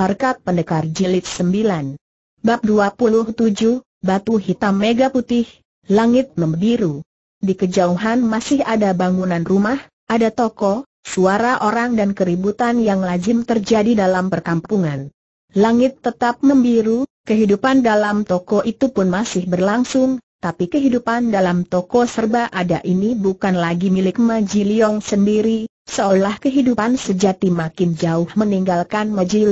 Harkat Pendekar Jilid 9 Bab 27, Batu Hitam Mega Putih, Langit Membiru Di kejauhan masih ada bangunan rumah, ada toko, suara orang dan keributan yang lazim terjadi dalam perkampungan Langit tetap membiru, kehidupan dalam toko itu pun masih berlangsung, tapi kehidupan dalam toko serba ada ini bukan lagi milik Majiliong sendiri, Seolah kehidupan sejati makin jauh meninggalkan Maji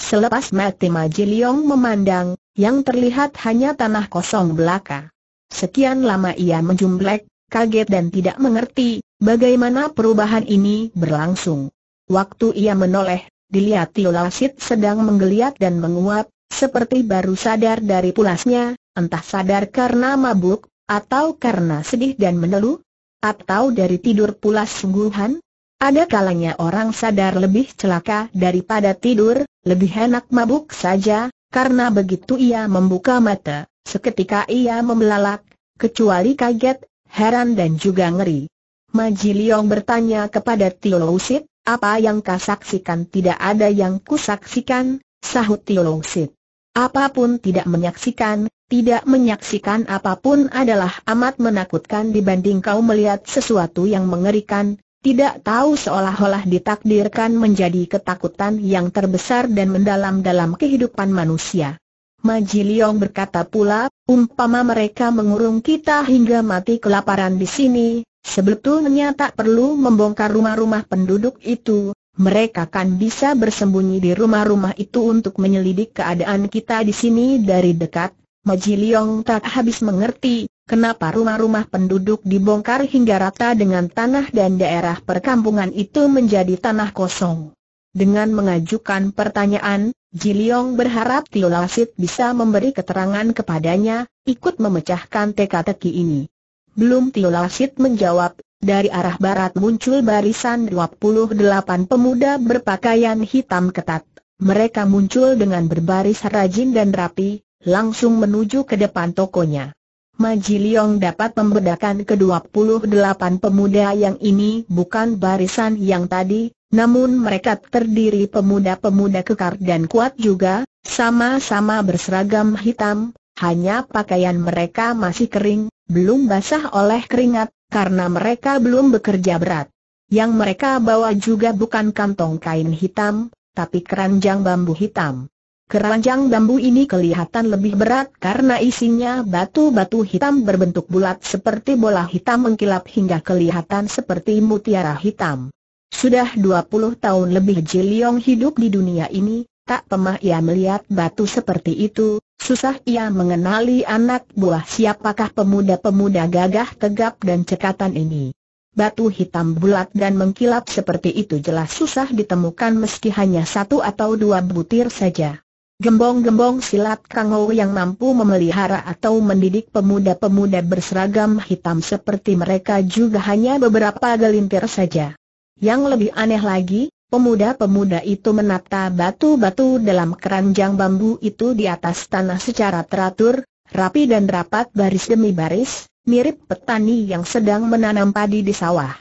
Selepas mati Maji memandang, yang terlihat hanya tanah kosong belaka. Sekian lama ia menjumblek, kaget dan tidak mengerti, bagaimana perubahan ini berlangsung. Waktu ia menoleh, dilihat Tio Lasit sedang menggeliat dan menguap, seperti baru sadar dari pulasnya, entah sadar karena mabuk, atau karena sedih dan meneluh. Atau dari tidur pula sungguhan? Ada kalanya orang sadar lebih celaka daripada tidur, lebih enak mabuk saja, karena begitu ia membuka mata, seketika ia membelalak, kecuali kaget, heran dan juga ngeri. Maji Liong bertanya kepada Tio Lusit, apa yang kau saksikan? tidak ada yang kusaksikan, sahut Tio Lusit. Apapun tidak menyaksikan, tidak menyaksikan apapun adalah amat menakutkan dibanding kau melihat sesuatu yang mengerikan, tidak tahu seolah-olah ditakdirkan menjadi ketakutan yang terbesar dan mendalam dalam kehidupan manusia. Maji Liong berkata pula, umpama mereka mengurung kita hingga mati kelaparan di sini, sebetulnya tak perlu membongkar rumah-rumah penduduk itu, mereka kan bisa bersembunyi di rumah-rumah itu untuk menyelidik keadaan kita di sini dari dekat, Maji Liong tak habis mengerti, kenapa rumah-rumah penduduk dibongkar hingga rata dengan tanah dan daerah perkampungan itu menjadi tanah kosong. Dengan mengajukan pertanyaan, Jiliong berharap Tio Lasit bisa memberi keterangan kepadanya, ikut memecahkan teka-teki ini. Belum Tio Lasit menjawab, dari arah barat muncul barisan 28 pemuda berpakaian hitam ketat. Mereka muncul dengan berbaris rajin dan rapi, langsung menuju ke depan tokonya. Maji Liong dapat membedakan ke-28 pemuda yang ini bukan barisan yang tadi, namun mereka terdiri pemuda-pemuda kekar dan kuat juga, sama-sama berseragam hitam, hanya pakaian mereka masih kering, belum basah oleh keringat, karena mereka belum bekerja berat. Yang mereka bawa juga bukan kantong kain hitam, tapi keranjang bambu hitam. Keranjang bambu ini kelihatan lebih berat karena isinya batu-batu hitam berbentuk bulat seperti bola hitam mengkilap hingga kelihatan seperti mutiara hitam. Sudah 20 tahun lebih Jiliong hidup di dunia ini, tak pemah ia melihat batu seperti itu, susah ia mengenali anak buah siapakah pemuda-pemuda gagah tegap dan cekatan ini. Batu hitam bulat dan mengkilap seperti itu jelas susah ditemukan meski hanya satu atau dua butir saja. Gembong-gembong silat Kang Ou yang mampu memelihara atau mendidik pemuda-pemuda berseragam hitam seperti mereka juga hanya beberapa gelintir saja. Yang lebih aneh lagi, pemuda-pemuda itu menata batu-batu dalam keranjang bambu itu di atas tanah secara teratur, rapi dan rapat baris demi baris, mirip petani yang sedang menanam padi di sawah.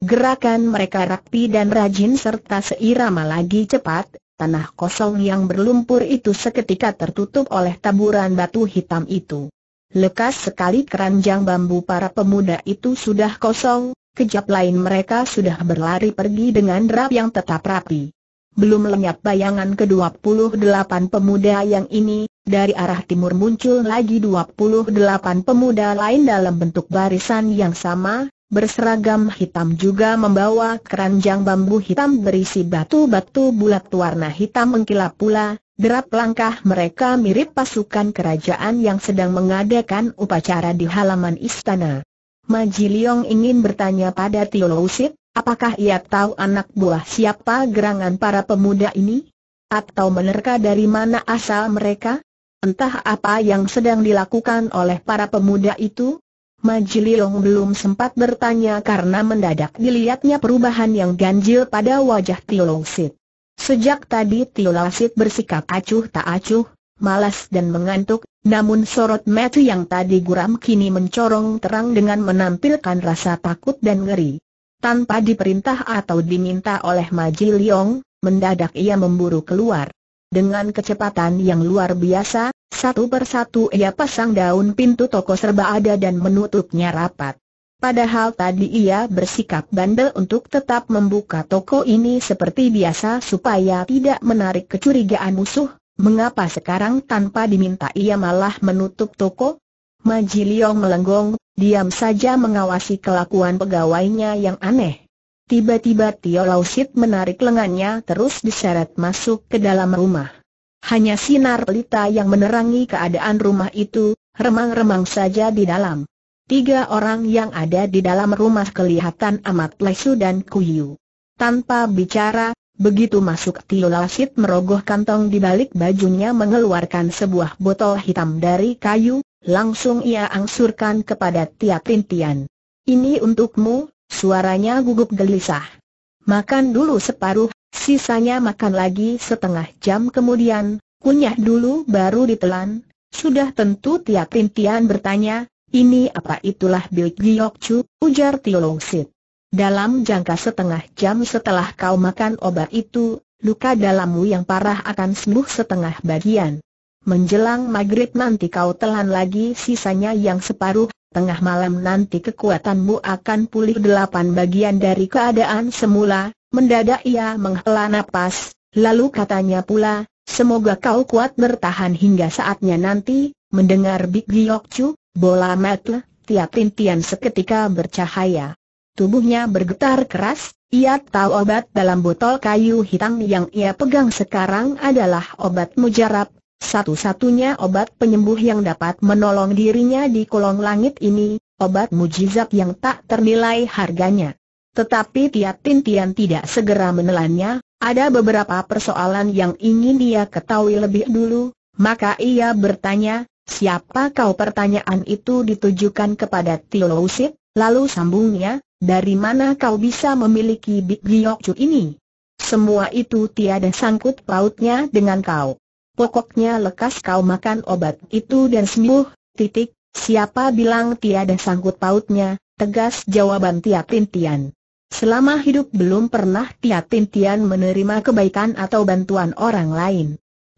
Gerakan mereka rapi dan rajin serta seirama lagi cepat, Tanah kosong yang berlumpur itu seketika tertutup oleh taburan batu hitam itu. Lekas sekali keranjang bambu para pemuda itu sudah kosong, kejap lain mereka sudah berlari pergi dengan derap yang tetap rapi. Belum lenyap bayangan ke-28 pemuda yang ini, dari arah timur muncul lagi 28 pemuda lain dalam bentuk barisan yang sama, berseragam hitam juga membawa keranjang bambu hitam berisi batu-batu bulat warna hitam mengkilap pula, derap langkah mereka mirip pasukan kerajaan yang sedang mengadakan upacara di halaman istana. Maji Liong ingin bertanya pada Tio apakah ia tahu anak buah siapa gerangan para pemuda ini? Atau menerka dari mana asal mereka? Entah apa yang sedang dilakukan oleh para pemuda itu, Majiliong belum sempat bertanya karena mendadak dilihatnya perubahan yang ganjil pada wajah Tio Tiolongsit. Sejak tadi Tio Tiolongsit bersikap acuh tak acuh, malas dan mengantuk, namun sorot mata yang tadi guram kini mencorong terang dengan menampilkan rasa takut dan ngeri. Tanpa diperintah atau diminta oleh Majiliong, mendadak ia memburu keluar. Dengan kecepatan yang luar biasa, satu persatu ia pasang daun pintu toko serba ada dan menutupnya rapat. Padahal tadi ia bersikap bandel untuk tetap membuka toko ini seperti biasa supaya tidak menarik kecurigaan musuh, mengapa sekarang tanpa diminta ia malah menutup toko? Majiliong melenggong, diam saja mengawasi kelakuan pegawainya yang aneh. Tiba-tiba Tio Lausit menarik lengannya terus diseret masuk ke dalam rumah. Hanya sinar pelita yang menerangi keadaan rumah itu, remang-remang saja di dalam. Tiga orang yang ada di dalam rumah kelihatan amat lesu dan kuyu. Tanpa bicara, begitu masuk Tio Lausit merogoh kantong di balik bajunya mengeluarkan sebuah botol hitam dari kayu, langsung ia angsurkan kepada tiap Tintian. Ini untukmu, Suaranya gugup gelisah. Makan dulu separuh, sisanya makan lagi setengah jam kemudian, kunyah dulu baru ditelan. Sudah tentu tiap rintian bertanya, ini apa itulah Bil Giyok Chu, ujar Tio Long Sit. Dalam jangka setengah jam setelah kau makan obat itu, luka dalammu yang parah akan sembuh setengah bagian. Menjelang maghrib nanti kau telan lagi sisanya yang separuh, tengah malam nanti kekuatanmu akan pulih delapan bagian dari keadaan semula, mendadak ia menghela nafas, lalu katanya pula, semoga kau kuat bertahan hingga saatnya nanti, mendengar Big Giok Chu, bola mata, tiap rintian seketika bercahaya. Tubuhnya bergetar keras, ia tahu obat dalam botol kayu hitam yang ia pegang sekarang adalah obat mujarab, satu-satunya obat penyembuh yang dapat menolong dirinya di kolong langit ini, obat mujizat yang tak ternilai harganya. Tetapi Tin Tian tidak segera menelannya, ada beberapa persoalan yang ingin dia ketahui lebih dulu, maka ia bertanya, siapa kau pertanyaan itu ditujukan kepada Tilousit, lalu sambungnya, dari mana kau bisa memiliki Big ini? Semua itu tiada sangkut pautnya dengan kau pokoknya lekas kau makan obat itu dan sembuh, titik, siapa bilang tiada sangkut pautnya, tegas jawaban Tia Tintian. Selama hidup belum pernah Tia Tintian menerima kebaikan atau bantuan orang lain.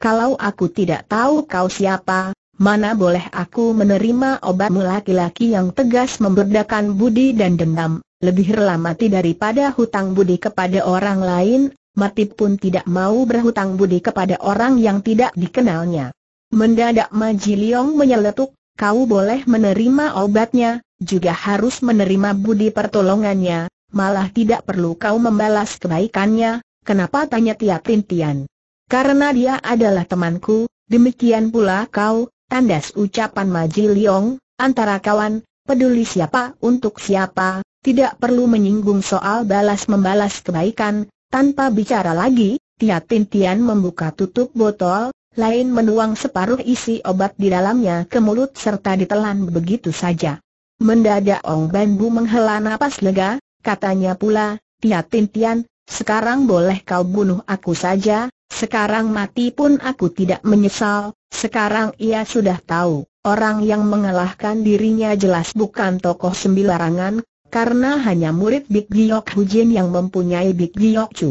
Kalau aku tidak tahu kau siapa, mana boleh aku menerima obatmu laki-laki yang tegas memberdakan budi dan dendam, lebih mati daripada hutang budi kepada orang lain, mati pun tidak mau berhutang budi kepada orang yang tidak dikenalnya. Mendadak Majiliong Jiliong menyeletuk, kau boleh menerima obatnya, juga harus menerima budi pertolongannya, malah tidak perlu kau membalas kebaikannya, kenapa tanya Tia Tintian? Karena dia adalah temanku, demikian pula kau, tandas ucapan Majiliong. antara kawan, peduli siapa untuk siapa, tidak perlu menyinggung soal balas-membalas kebaikan, tanpa bicara lagi, Tia Tintian membuka tutup botol, lain menuang separuh isi obat di dalamnya ke mulut serta ditelan begitu saja. Mendadak Ong Bu menghela napas lega, katanya pula, Tia Tintian, sekarang boleh kau bunuh aku saja, sekarang mati pun aku tidak menyesal, sekarang ia sudah tahu, orang yang mengalahkan dirinya jelas bukan tokoh sembilarangan, karena hanya murid Big Giok Hujin yang mempunyai Big Giok Chu.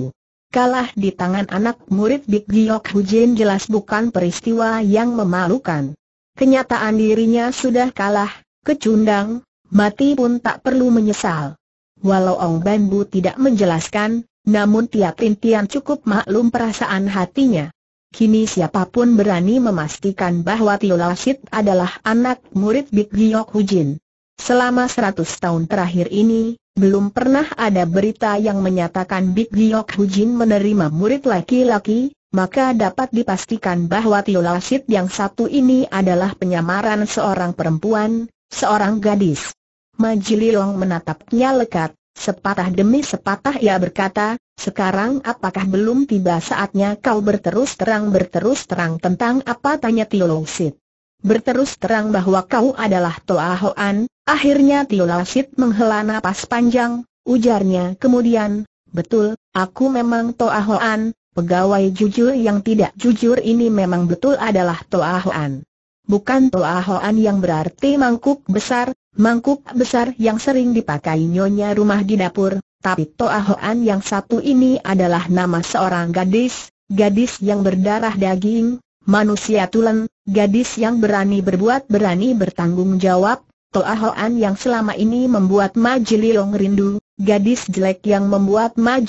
Kalah di tangan anak murid Big Giok Hujin jelas bukan peristiwa yang memalukan. Kenyataan dirinya sudah kalah, kecundang, mati pun tak perlu menyesal. Walau Ong Ben Bu tidak menjelaskan, namun tiap intian cukup maklum perasaan hatinya. Kini siapapun berani memastikan bahwa Tio Lasit adalah anak murid Big Giok Hujin. Selama seratus tahun terakhir ini, belum pernah ada berita yang menyatakan Big Giok Hujin menerima murid laki-laki, maka dapat dipastikan bahwa Tio Lasit yang satu ini adalah penyamaran seorang perempuan, seorang gadis. Majililong menatapnya lekat, sepatah demi sepatah ia berkata, sekarang apakah belum tiba saatnya kau berterus terang berterus terang tentang apa tanya Tio Lasit berterus terang bahwa kau adalah Toa Hoan, akhirnya Tio Lasit menghela napas panjang, ujarnya kemudian, betul, aku memang Toa Hoan, pegawai jujur yang tidak jujur ini memang betul adalah Toa Hoan. Bukan Toa Hoan yang berarti mangkuk besar, mangkuk besar yang sering dipakai nyonya rumah di dapur, tapi Toa Hoan yang satu ini adalah nama seorang gadis, gadis yang berdarah daging, Manusia tulen, gadis yang berani berbuat berani bertanggung jawab, Toa Hoan yang selama ini membuat Ma rindu, gadis jelek yang membuat Ma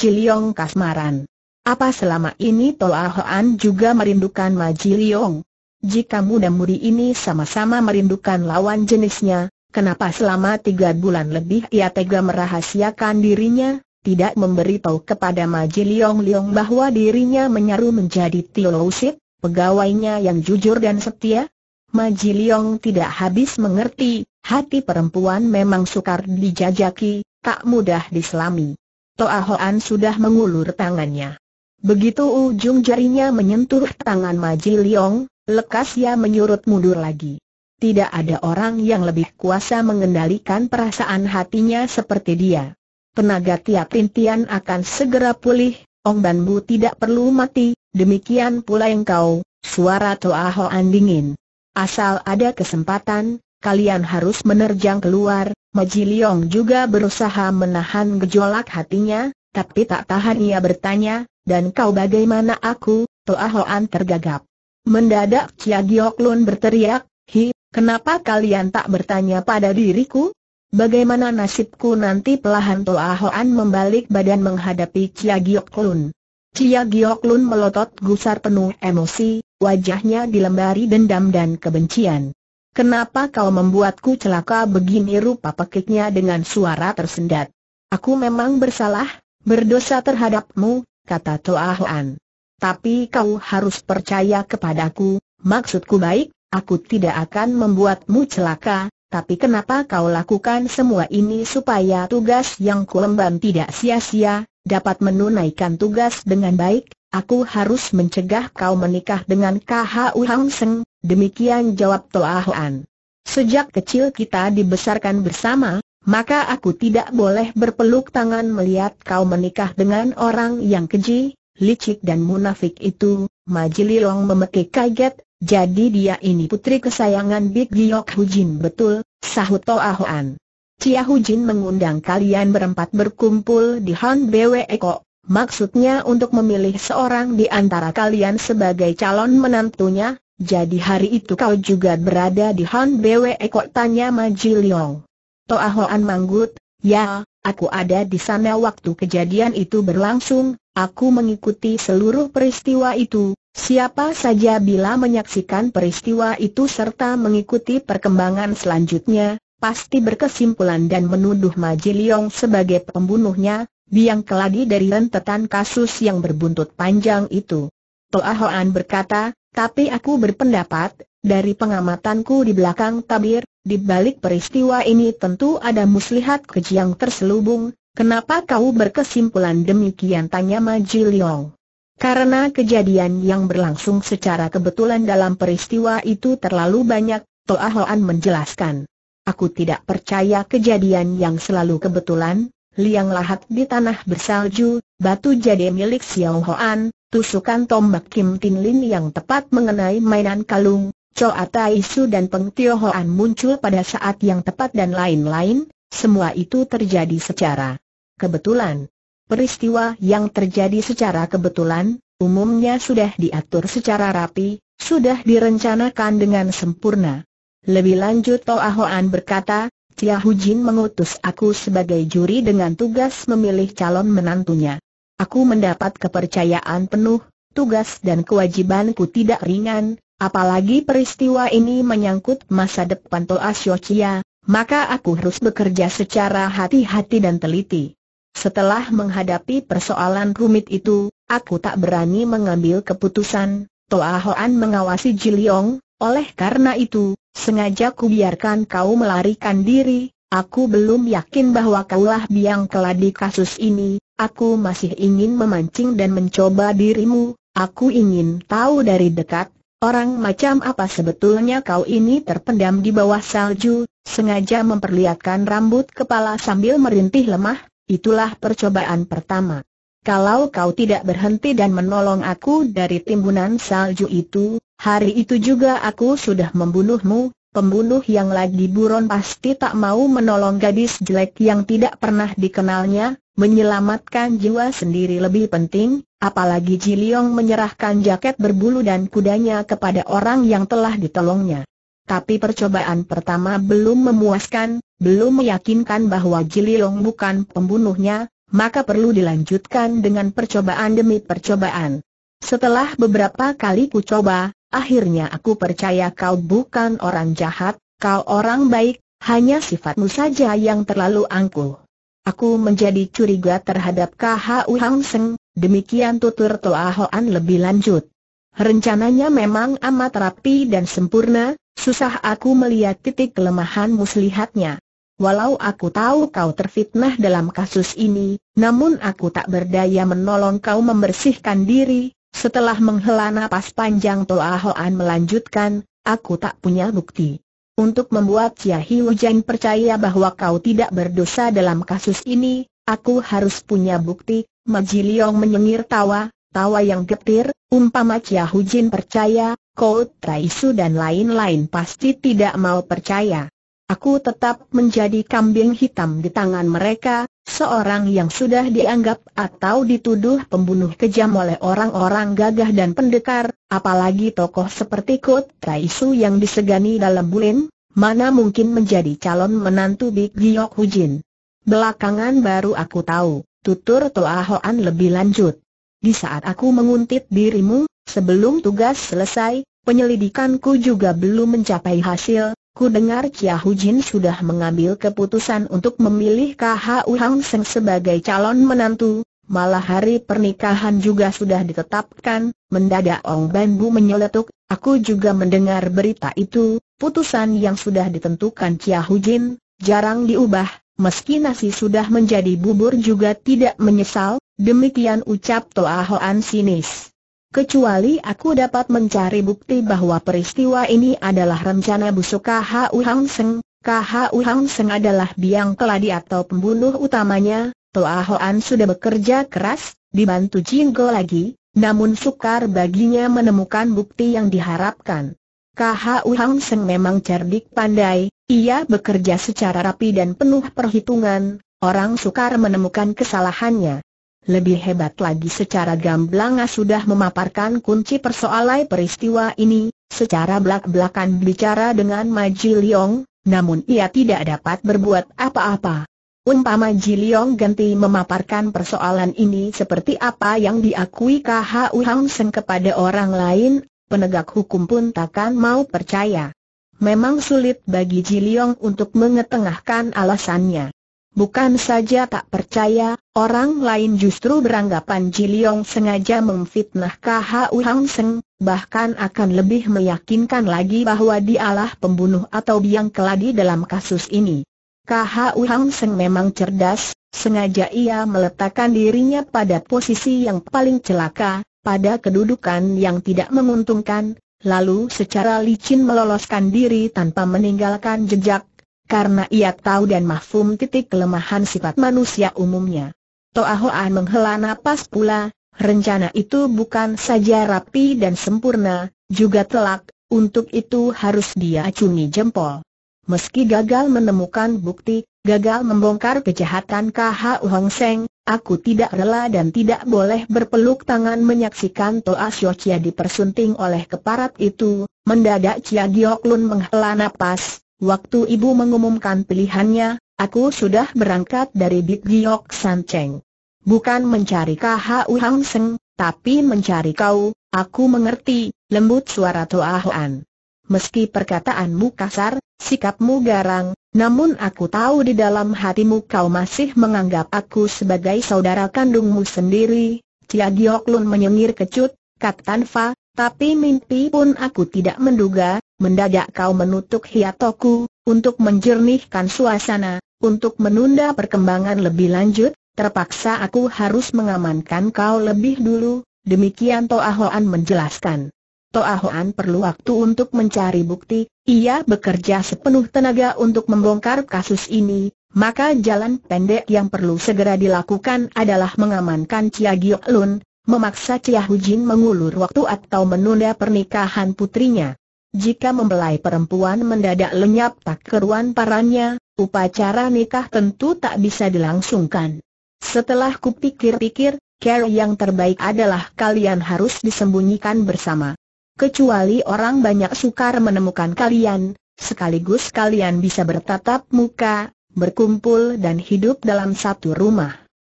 kasmaran. Apa selama ini Toa Hoan juga merindukan Ma Jika muda-mudi ini sama-sama merindukan lawan jenisnya, kenapa selama tiga bulan lebih ia tega merahasiakan dirinya, tidak memberitahu kepada Ma Liong bahwa dirinya menyaru menjadi Tio Lousit? pegawainya yang jujur dan setia? Maji Liong tidak habis mengerti, hati perempuan memang sukar dijajaki, tak mudah diselami. Toa Hoan sudah mengulur tangannya. Begitu ujung jarinya menyentuh tangan Maji Liong, lekas ia menyurut mundur lagi. Tidak ada orang yang lebih kuasa mengendalikan perasaan hatinya seperti dia. Tenaga tiap Tian akan segera pulih, Ong Ban Bu tidak perlu mati, demikian pula yang kau. suara Toa Hoan dingin. Asal ada kesempatan, kalian harus menerjang keluar, Maji Liong juga berusaha menahan gejolak hatinya, tapi tak tahan ia bertanya, dan kau bagaimana aku, Toa Hoan tergagap. Mendadak Chia Giok Lun berteriak, hi, kenapa kalian tak bertanya pada diriku? Bagaimana nasibku nanti pelahan Toa Hoan membalik badan menghadapi Chia Giok Lun. Chia Giok Lun melotot gusar penuh emosi, wajahnya dilembari dendam dan kebencian. Kenapa kau membuatku celaka begini rupa pekiknya dengan suara tersendat. Aku memang bersalah, berdosa terhadapmu, kata Toa Hoan. Tapi kau harus percaya kepadaku, maksudku baik, aku tidak akan membuatmu celaka, tapi kenapa kau lakukan semua ini supaya tugas yang kulembam tidak sia-sia, dapat menunaikan tugas dengan baik? Aku harus mencegah kau menikah dengan KHU Hang Seng, demikian jawab Toa Hoan. Sejak kecil kita dibesarkan bersama, maka aku tidak boleh berpeluk tangan melihat kau menikah dengan orang yang keji, licik dan munafik itu. Majililong memekik kaget, jadi dia ini putri kesayangan Big Giok Hujin betul, sahut Toa Hoan. Cia Hujin mengundang kalian berempat berkumpul di Han Bwe Eko, maksudnya untuk memilih seorang di antara kalian sebagai calon menantunya, jadi hari itu kau juga berada di Han Bwe Eko tanya Ma Ji Liong. Toa Hoan manggut, ya, Aku ada di sana waktu kejadian itu berlangsung, aku mengikuti seluruh peristiwa itu, siapa saja bila menyaksikan peristiwa itu serta mengikuti perkembangan selanjutnya, pasti berkesimpulan dan menuduh Majiliong sebagai pembunuhnya, biang keladi dari rentetan kasus yang berbuntut panjang itu. Toa Hoan berkata, tapi aku berpendapat, dari pengamatanku di belakang tabir, di balik peristiwa ini tentu ada muslihat keji yang terselubung, kenapa kau berkesimpulan demikian tanya Ma Liang. Karena kejadian yang berlangsung secara kebetulan dalam peristiwa itu terlalu banyak, Toa Hoan menjelaskan. Aku tidak percaya kejadian yang selalu kebetulan, liang lahat di tanah bersalju, batu jadi milik Xiao Hoan, tusukan tombak Kim Tin Lin yang tepat mengenai mainan kalung, Coa Tai Su dan Peng Tio Hoan muncul pada saat yang tepat dan lain-lain, semua itu terjadi secara kebetulan. Peristiwa yang terjadi secara kebetulan, umumnya sudah diatur secara rapi, sudah direncanakan dengan sempurna. Lebih lanjut Toa Hoan berkata, Cia Jin mengutus aku sebagai juri dengan tugas memilih calon menantunya. Aku mendapat kepercayaan penuh, tugas dan kewajibanku tidak ringan, Apalagi peristiwa ini menyangkut masa depan Toa Siochia, maka aku harus bekerja secara hati-hati dan teliti. Setelah menghadapi persoalan rumit itu, aku tak berani mengambil keputusan. Toa Hoan mengawasi Jiliong, oleh karena itu, sengaja kubiarkan kau melarikan diri. Aku belum yakin bahwa kaulah biang keladi kasus ini. Aku masih ingin memancing dan mencoba dirimu. Aku ingin tahu dari dekat Orang macam apa sebetulnya kau ini terpendam di bawah salju, sengaja memperlihatkan rambut kepala sambil merintih lemah, itulah percobaan pertama. Kalau kau tidak berhenti dan menolong aku dari timbunan salju itu, hari itu juga aku sudah membunuhmu, Pembunuh yang lagi buron pasti tak mau menolong gadis jelek yang tidak pernah dikenalnya, menyelamatkan jiwa sendiri lebih penting, apalagi Ji menyerahkan jaket berbulu dan kudanya kepada orang yang telah ditolongnya. Tapi percobaan pertama belum memuaskan, belum meyakinkan bahwa Ji bukan pembunuhnya, maka perlu dilanjutkan dengan percobaan demi percobaan. Setelah beberapa kali ku coba, akhirnya aku percaya kau bukan orang jahat, kau orang baik, hanya sifatmu saja yang terlalu angkuh. Aku menjadi curiga terhadap KHU Hang Seng, demikian tutur Toa Hoan lebih lanjut. Rencananya memang amat rapi dan sempurna, susah aku melihat titik kelemahan muslihatnya. Walau aku tahu kau terfitnah dalam kasus ini, namun aku tak berdaya menolong kau membersihkan diri, setelah menghela nafas panjang Toa Hoan melanjutkan, aku tak punya bukti. Untuk membuat Chia Hiu Jeng percaya bahwa kau tidak berdosa dalam kasus ini, aku harus punya bukti, Maji Liong menyengir tawa, tawa yang getir, umpama Chia Hiu Jeng percaya, kau, Traisu dan lain-lain pasti tidak mau percaya. Aku tetap menjadi kambing hitam di tangan mereka, seorang yang sudah dianggap atau dituduh pembunuh kejam oleh orang-orang gagah dan pendekar, apalagi tokoh seperti Kut Raisu yang disegani dalam bulin, mana mungkin menjadi calon menantu Big Giok Hujin. Belakangan baru aku tahu, tutur Toa Hoan lebih lanjut. Di saat aku menguntit dirimu, sebelum tugas selesai, penyelidikanku juga belum mencapai hasil, Ku dengar Hu Jin sudah mengambil keputusan untuk memilih KHU Hang Seng sebagai calon menantu, malah hari pernikahan juga sudah ditetapkan, mendadak Ong Bu menyeletuk, aku juga mendengar berita itu, putusan yang sudah ditentukan Hu Jin, jarang diubah, meski nasi sudah menjadi bubur juga tidak menyesal, demikian ucap Toa Hoan sinis. Kecuali aku dapat mencari bukti bahwa peristiwa ini adalah rencana busuk KHU Hang Seng, KHU Hang Seng adalah biang keladi atau pembunuh utamanya, Toa Hoan sudah bekerja keras, dibantu Jinggo lagi, namun sukar baginya menemukan bukti yang diharapkan. KHU Hang Seng memang cerdik pandai, ia bekerja secara rapi dan penuh perhitungan, orang sukar menemukan kesalahannya. Lebih hebat lagi secara gamblang sudah memaparkan kunci persoalan peristiwa ini, secara belak-belakan bicara dengan Maji Liong, namun ia tidak dapat berbuat apa-apa. Umpama Ji Liong ganti memaparkan persoalan ini seperti apa yang diakui KHU Hang Seng kepada orang lain, penegak hukum pun takkan mau percaya. Memang sulit bagi Ji Liong untuk mengetengahkan alasannya. Bukan saja tak percaya, orang lain justru beranggapan Ji sengaja memfitnah KHU Hang Seng, bahkan akan lebih meyakinkan lagi bahwa dialah pembunuh atau biang keladi dalam kasus ini. KHU Hang Seng memang cerdas, sengaja ia meletakkan dirinya pada posisi yang paling celaka, pada kedudukan yang tidak menguntungkan, lalu secara licin meloloskan diri tanpa meninggalkan jejak, karena ia tahu dan mahfum titik kelemahan sifat manusia umumnya. Toa Hoa menghela napas pula, rencana itu bukan saja rapi dan sempurna, juga telak, untuk itu harus dia acungi jempol. Meski gagal menemukan bukti, gagal membongkar kejahatan KH Hong Seng, aku tidak rela dan tidak boleh berpeluk tangan menyaksikan Toa Siokia Chia dipersunting oleh keparat itu. Mendadak Chia Giok Lun menghela napas, Waktu ibu mengumumkan pilihannya, aku sudah berangkat dari Big Giok San Cheng. Bukan mencari KHU Hang Seng, tapi mencari kau, aku mengerti, lembut suara Toa Hoan. Meski perkataanmu kasar, sikapmu garang, namun aku tahu di dalam hatimu kau masih menganggap aku sebagai saudara kandungmu sendiri. Cia Giok Lun menyengir kecut, Kak Tanfa, tapi mimpi pun aku tidak menduga, mendadak kau menutup hiatoku, untuk menjernihkan suasana, untuk menunda perkembangan lebih lanjut, terpaksa aku harus mengamankan kau lebih dulu, demikian Hoan menjelaskan. Hoan perlu waktu untuk mencari bukti, ia bekerja sepenuh tenaga untuk membongkar kasus ini, maka jalan pendek yang perlu segera dilakukan adalah mengamankan Chia Giok Lun, memaksa Chia Hujin mengulur waktu atau menunda pernikahan putrinya. Jika membelai perempuan mendadak lenyap tak keruan parannya, upacara nikah tentu tak bisa dilangsungkan. Setelah kupikir-pikir, care yang terbaik adalah kalian harus disembunyikan bersama. Kecuali orang banyak sukar menemukan kalian, sekaligus kalian bisa bertatap muka, berkumpul dan hidup dalam satu rumah.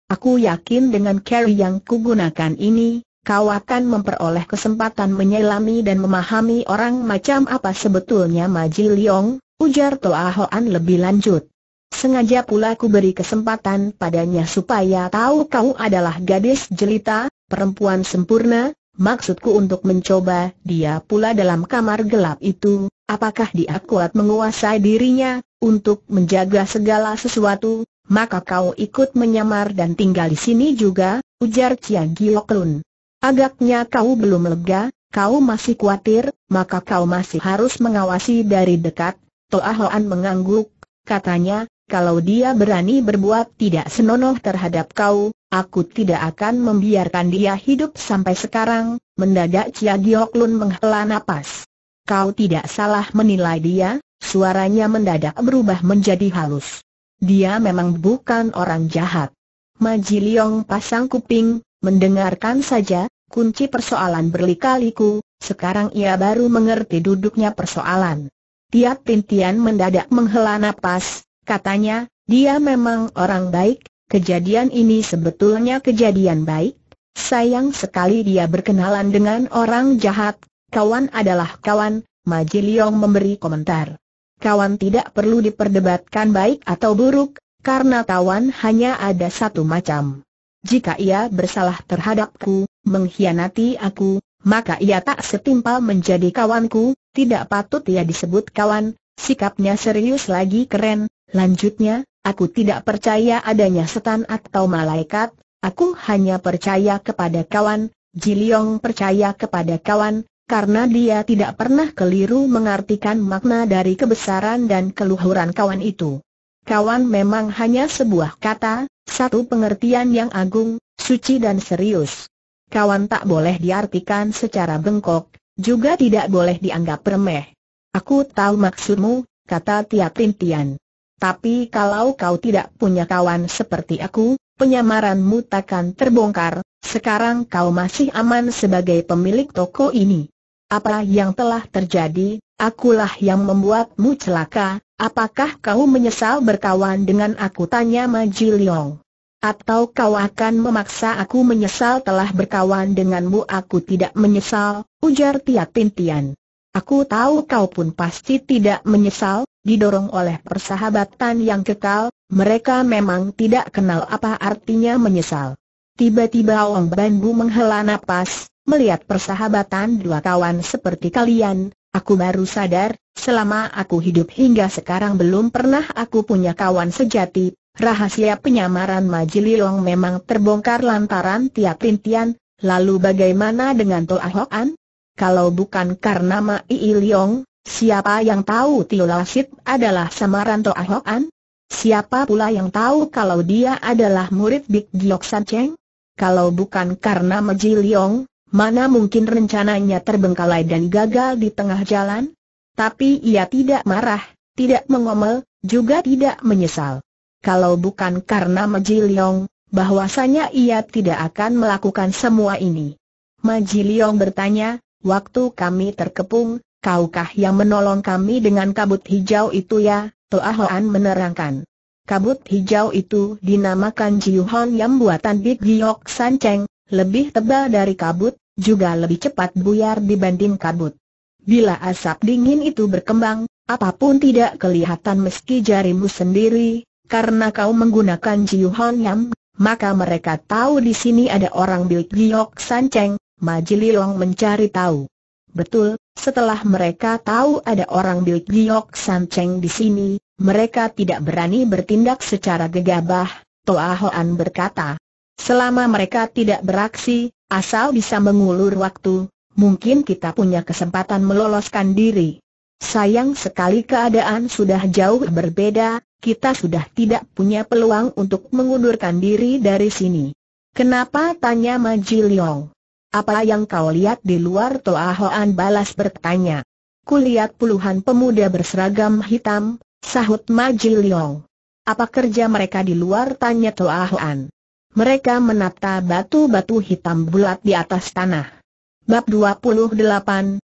Aku yakin dengan care yang kugunakan ini, kau akan memperoleh kesempatan menyelami dan memahami orang macam apa sebetulnya Maji Liong, ujar Toa Hoan lebih lanjut. Sengaja pula ku beri kesempatan padanya supaya tahu kau adalah gadis jelita, perempuan sempurna, maksudku untuk mencoba dia pula dalam kamar gelap itu, apakah dia kuat menguasai dirinya, untuk menjaga segala sesuatu, maka kau ikut menyamar dan tinggal di sini juga, ujar Cian Giyoklun. Agaknya kau belum lega, kau masih khawatir, maka kau masih harus mengawasi dari dekat. Toa Hoan mengangguk, katanya, kalau dia berani berbuat tidak senonoh terhadap kau, aku tidak akan membiarkan dia hidup sampai sekarang. Mendadak Cia Giok Lun menghela napas. Kau tidak salah menilai dia, suaranya mendadak berubah menjadi halus. Dia memang bukan orang jahat. Majiliong pasang kuping, Mendengarkan saja, kunci persoalan berlikaliku. sekarang ia baru mengerti duduknya persoalan. Tiap Tintian mendadak menghela napas, katanya, dia memang orang baik, kejadian ini sebetulnya kejadian baik. Sayang sekali dia berkenalan dengan orang jahat, kawan adalah kawan, Maji memberi komentar. Kawan tidak perlu diperdebatkan baik atau buruk, karena kawan hanya ada satu macam. Jika ia bersalah terhadapku, mengkhianati aku, maka ia tak setimpal menjadi kawanku, tidak patut ia disebut kawan, sikapnya serius lagi keren, lanjutnya, aku tidak percaya adanya setan atau malaikat, aku hanya percaya kepada kawan, Jiliong percaya kepada kawan, karena dia tidak pernah keliru mengartikan makna dari kebesaran dan keluhuran kawan itu. Kawan memang hanya sebuah kata, satu pengertian yang agung, suci dan serius. Kawan tak boleh diartikan secara bengkok, juga tidak boleh dianggap remeh. Aku tahu maksudmu, kata Tia Tintian. Tapi kalau kau tidak punya kawan seperti aku, penyamaranmu takkan terbongkar, sekarang kau masih aman sebagai pemilik toko ini. Apa yang telah terjadi, akulah yang membuatmu celaka, Apakah kau menyesal berkawan dengan aku tanya Ma Liong. Atau kau akan memaksa aku menyesal telah berkawan denganmu aku tidak menyesal, ujar Tia Tintian. Aku tahu kau pun pasti tidak menyesal, didorong oleh persahabatan yang kekal, mereka memang tidak kenal apa artinya menyesal. Tiba-tiba Ong Banbu menghela napas, melihat persahabatan dua kawan seperti kalian, Aku baru sadar, selama aku hidup hingga sekarang belum pernah aku punya kawan sejati. Rahasia penyamaran Majililong memang terbongkar lantaran tiap rintian, lalu bagaimana dengan Toa Hoan? Kalau bukan karena Ma Iiliong, siapa yang tahu Tio Lasit adalah samaran Toa Hoan? Siapa pula yang tahu kalau dia adalah murid Big Giok San Cheng? Kalau bukan karena Majiliong. Mana mungkin rencananya terbengkalai dan gagal di tengah jalan? Tapi ia tidak marah, tidak mengomel, juga tidak menyesal. Kalau bukan karena Majiliong, bahwasanya ia tidak akan melakukan semua ini. Majiliong bertanya, waktu kami terkepung, kaukah yang menolong kami dengan kabut hijau itu ya? Toa Hoan menerangkan. Kabut hijau itu dinamakan Jiuhon yang buatan Big Giok San Cheng, lebih tebal dari kabut, juga lebih cepat buyar dibanding kabut. Bila asap dingin itu berkembang, apapun tidak kelihatan meski jarimu sendiri, karena kau menggunakan Jiu Hon Yam, maka mereka tahu di sini ada orang Bil Giok San Cheng, Majililong mencari tahu. Betul, setelah mereka tahu ada orang Bil Giok San Cheng di sini, mereka tidak berani bertindak secara gegabah, Toa Hoan berkata. Selama mereka tidak beraksi, asal bisa mengulur waktu, mungkin kita punya kesempatan meloloskan diri. Sayang sekali keadaan sudah jauh berbeda, kita sudah tidak punya peluang untuk mengundurkan diri dari sini. Kenapa? tanya Maji Leong? Apa yang kau lihat di luar Toa Hoan balas bertanya. Kulihat puluhan pemuda berseragam hitam, sahut Maji Leong. Apa kerja mereka di luar tanya Toa Hoan. Mereka menata batu-batu hitam bulat di atas tanah. Bab 28,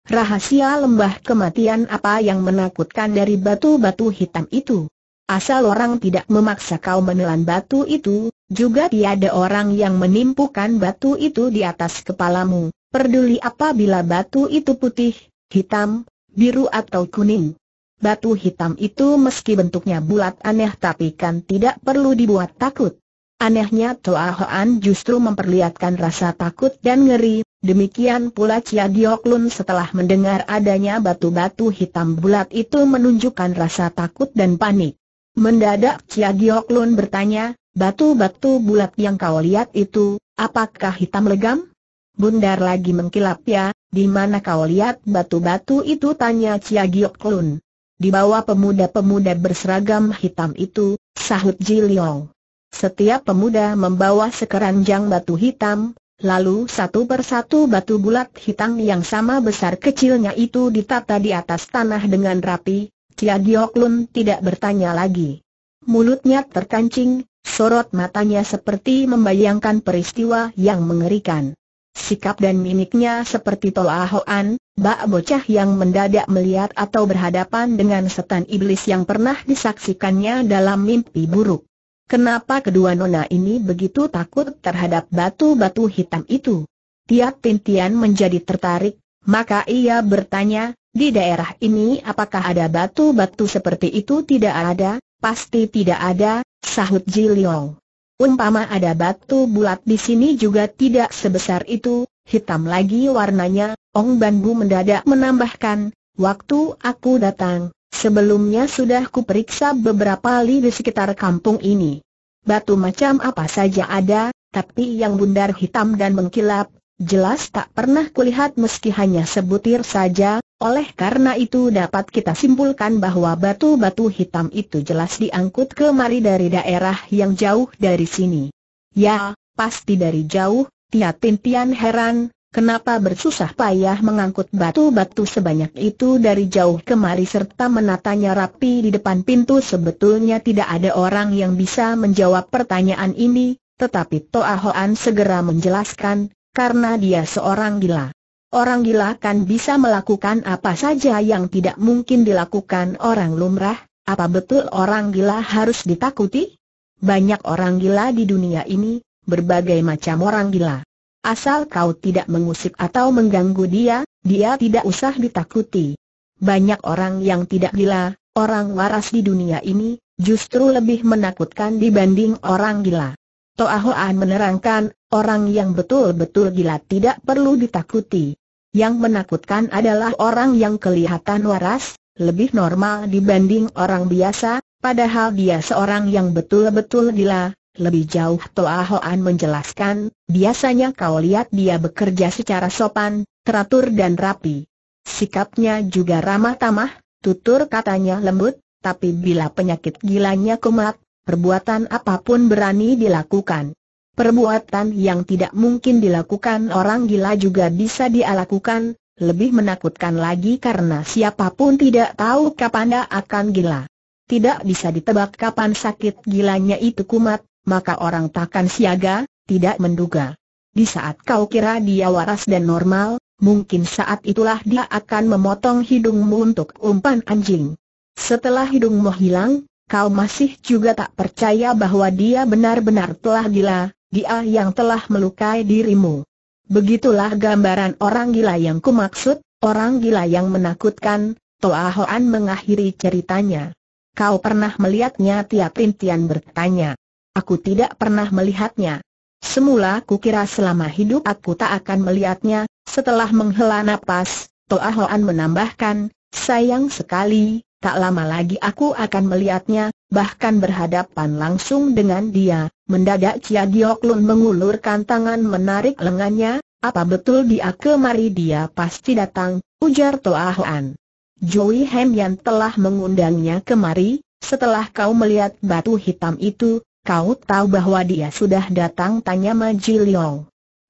Rahasia Lembah Kematian Apa yang menakutkan dari batu-batu hitam itu? Asal orang tidak memaksa kau menelan batu itu, juga tiada orang yang menimpukan batu itu di atas kepalamu, perduli apabila batu itu putih, hitam, biru atau kuning. Batu hitam itu meski bentuknya bulat aneh tapi kan tidak perlu dibuat takut. Anehnya Toa Hoan justru memperlihatkan rasa takut dan ngeri, demikian pula Chia Diok Lun setelah mendengar adanya batu-batu hitam bulat itu menunjukkan rasa takut dan panik. Mendadak Chia Diok Lun bertanya, batu-batu bulat yang kau lihat itu, apakah hitam legam? Bundar lagi mengkilap ya, di mana kau lihat batu-batu itu tanya Chia Giok Lun. Di bawah pemuda-pemuda berseragam hitam itu, sahut Ji Leong. Setiap pemuda membawa sekeranjang batu hitam, lalu satu persatu batu bulat hitam yang sama besar kecilnya itu ditata di atas tanah dengan rapi, Cia Giok Lun tidak bertanya lagi. Mulutnya terkancing, sorot matanya seperti membayangkan peristiwa yang mengerikan. Sikap dan mimiknya seperti tolahoan, bak bocah yang mendadak melihat atau berhadapan dengan setan iblis yang pernah disaksikannya dalam mimpi buruk. Kenapa kedua nona ini begitu takut terhadap batu-batu hitam itu? Tiap Tintian menjadi tertarik, maka ia bertanya, di daerah ini apakah ada batu-batu seperti itu? Tidak ada, pasti tidak ada, sahut Jiliong. Umpama ada batu bulat di sini juga tidak sebesar itu, hitam lagi warnanya, Ong Banbu mendadak menambahkan, waktu aku datang, Sebelumnya sudah kuperiksa beberapa kali di sekitar kampung ini. Batu macam apa saja ada, tapi yang bundar hitam dan mengkilap, jelas tak pernah kulihat meski hanya sebutir saja, oleh karena itu dapat kita simpulkan bahwa batu-batu hitam itu jelas diangkut kemari dari daerah yang jauh dari sini. Ya, pasti dari jauh, Tia Tintian heran, Kenapa bersusah payah mengangkut batu-batu sebanyak itu dari jauh kemari serta menatanya rapi di depan pintu sebetulnya tidak ada orang yang bisa menjawab pertanyaan ini, tetapi Toa Hoan segera menjelaskan, karena dia seorang gila. Orang gila kan bisa melakukan apa saja yang tidak mungkin dilakukan orang lumrah, apa betul orang gila harus ditakuti? Banyak orang gila di dunia ini, berbagai macam orang gila. Asal kau tidak mengusik atau mengganggu dia, dia tidak usah ditakuti. Banyak orang yang tidak gila, orang waras di dunia ini, justru lebih menakutkan dibanding orang gila. Toahoan menerangkan, orang yang betul-betul gila tidak perlu ditakuti. Yang menakutkan adalah orang yang kelihatan waras, lebih normal dibanding orang biasa, padahal dia seorang yang betul-betul gila, lebih jauh Toa Hoan menjelaskan, biasanya kau lihat dia bekerja secara sopan, teratur dan rapi. Sikapnya juga ramah tamah, tutur katanya lembut, tapi bila penyakit gilanya kumat, perbuatan apapun berani dilakukan. Perbuatan yang tidak mungkin dilakukan orang gila juga bisa dia lebih menakutkan lagi karena siapapun tidak tahu kapan dia akan gila. Tidak bisa ditebak kapan sakit gilanya itu kumat, maka orang takkan siaga, tidak menduga. Di saat kau kira dia waras dan normal, mungkin saat itulah dia akan memotong hidungmu untuk umpan anjing. Setelah hidungmu hilang, kau masih juga tak percaya bahwa dia benar-benar telah gila, dia yang telah melukai dirimu. Begitulah gambaran orang gila yang kumaksud, orang gila yang menakutkan, Toa Hoan mengakhiri ceritanya. Kau pernah melihatnya tiap Rintian bertanya. Aku tidak pernah melihatnya. Semula ku kira selama hidup aku tak akan melihatnya, setelah menghela nafas, Toa Hoan menambahkan, sayang sekali, tak lama lagi aku akan melihatnya, bahkan berhadapan langsung dengan dia. Mendadak Chia Giok mengulurkan tangan menarik lengannya, apa betul dia kemari dia pasti datang, ujar Toa Hoan. Joey Hem yang telah mengundangnya kemari, setelah kau melihat batu hitam itu, Kau tahu bahwa dia sudah datang tanya Ma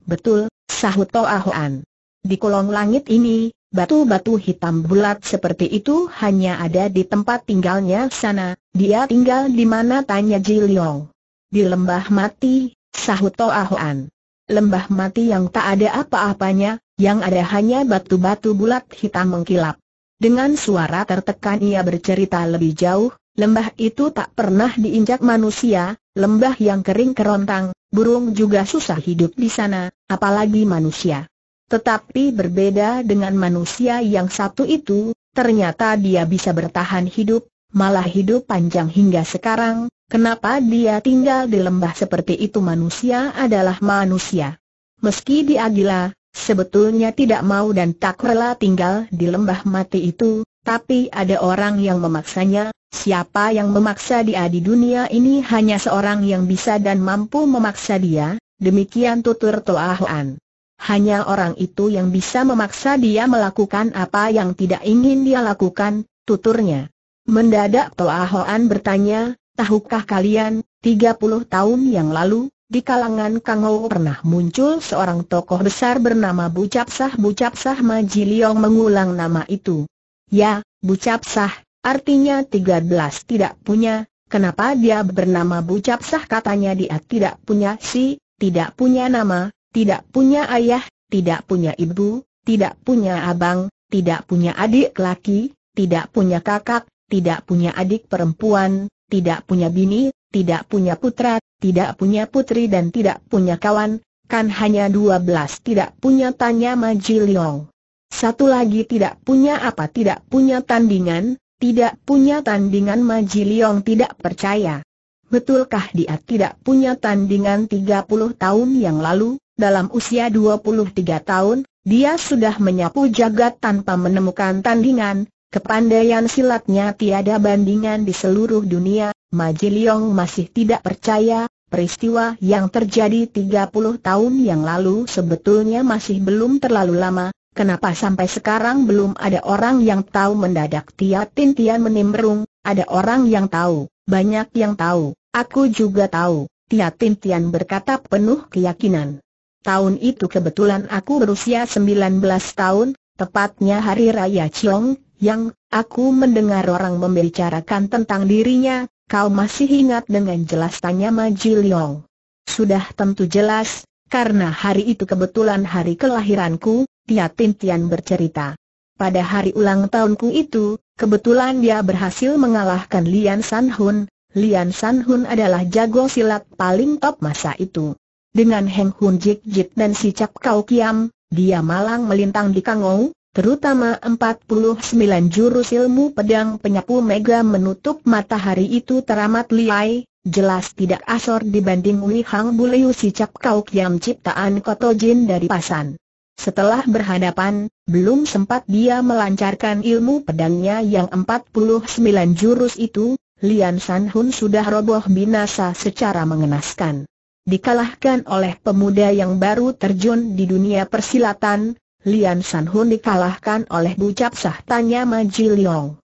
Betul, sahut Toa Hoan. Di kolong langit ini, Batu-batu hitam bulat seperti itu hanya ada di tempat tinggalnya sana. Dia tinggal di mana tanya Ji Leong. Di lembah mati, sahut Toa Hoan. Lembah mati yang tak ada apa-apanya, yang ada hanya batu-batu bulat hitam mengkilap. Dengan suara tertekan ia bercerita lebih jauh, Lembah itu tak pernah diinjak manusia, lembah yang kering kerontang, burung juga susah hidup di sana, apalagi manusia. Tetapi berbeda dengan manusia yang satu itu, ternyata dia bisa bertahan hidup, malah hidup panjang hingga sekarang, kenapa dia tinggal di lembah seperti itu manusia adalah manusia. Meski dia gila, sebetulnya tidak mau dan tak rela tinggal di lembah mati itu, tapi ada orang yang memaksanya, Siapa yang memaksa dia di dunia ini hanya seorang yang bisa dan mampu memaksa dia, demikian tutur Toa Hoan. Hanya orang itu yang bisa memaksa dia melakukan apa yang tidak ingin dia lakukan, tuturnya. Mendadak Toa Hoan bertanya, tahukah kalian, 30 tahun yang lalu, di kalangan Kang Ho pernah muncul seorang tokoh besar bernama Bucapsah Bucapsah Majiliong mengulang nama itu. Ya, Bucapsah, Artinya 13 tidak punya, kenapa dia bernama Bucap Sah katanya dia tidak punya si, tidak punya nama, tidak punya ayah, tidak punya ibu, tidak punya abang, tidak punya adik laki, tidak punya kakak, tidak punya adik perempuan, tidak punya bini, tidak punya putra, tidak punya putri dan tidak punya kawan, kan hanya 12 tidak punya tanya Majiliong. Satu lagi tidak punya apa tidak punya tandingan, tidak punya tandingan Maji Liong tidak percaya. Betulkah dia tidak punya tandingan 30 tahun yang lalu, dalam usia 23 tahun, dia sudah menyapu jagat tanpa menemukan tandingan, kepandaian silatnya tiada bandingan di seluruh dunia, Maji Liong masih tidak percaya, peristiwa yang terjadi 30 tahun yang lalu sebetulnya masih belum terlalu lama, Kenapa sampai sekarang belum ada orang yang tahu mendadak Tia Tin Tian menimbrung, ada orang yang tahu, banyak yang tahu, aku juga tahu, Tia Tin Tian berkata penuh keyakinan. Tahun itu kebetulan aku berusia 19 tahun, tepatnya hari raya Chiong, yang, aku mendengar orang membicarakan tentang dirinya, kau masih ingat dengan jelas tanya Ma Leong. Sudah tentu jelas, karena hari itu kebetulan hari kelahiranku, Tia Tintian bercerita. Pada hari ulang tahunku itu, kebetulan dia berhasil mengalahkan Lian San Hun. Lian San Hun adalah jago silat paling top masa itu. Dengan Heng Hun Jik Jik dan si Cap Kau Kiam, dia malang melintang di Kangou, terutama 49 jurus ilmu pedang penyapu mega menutup matahari itu teramat liai, jelas tidak asor dibanding Wei Hang Buliu si Cap Kau Kiam ciptaan Koto Jin dari Pasan. Setelah berhadapan, belum sempat dia melancarkan ilmu pedangnya yang 49 jurus itu, Lian San Hun sudah roboh binasa secara mengenaskan. Dikalahkan oleh pemuda yang baru terjun di dunia persilatan, Lian San Hun dikalahkan oleh bucap sahtanya Ma Ji Leong.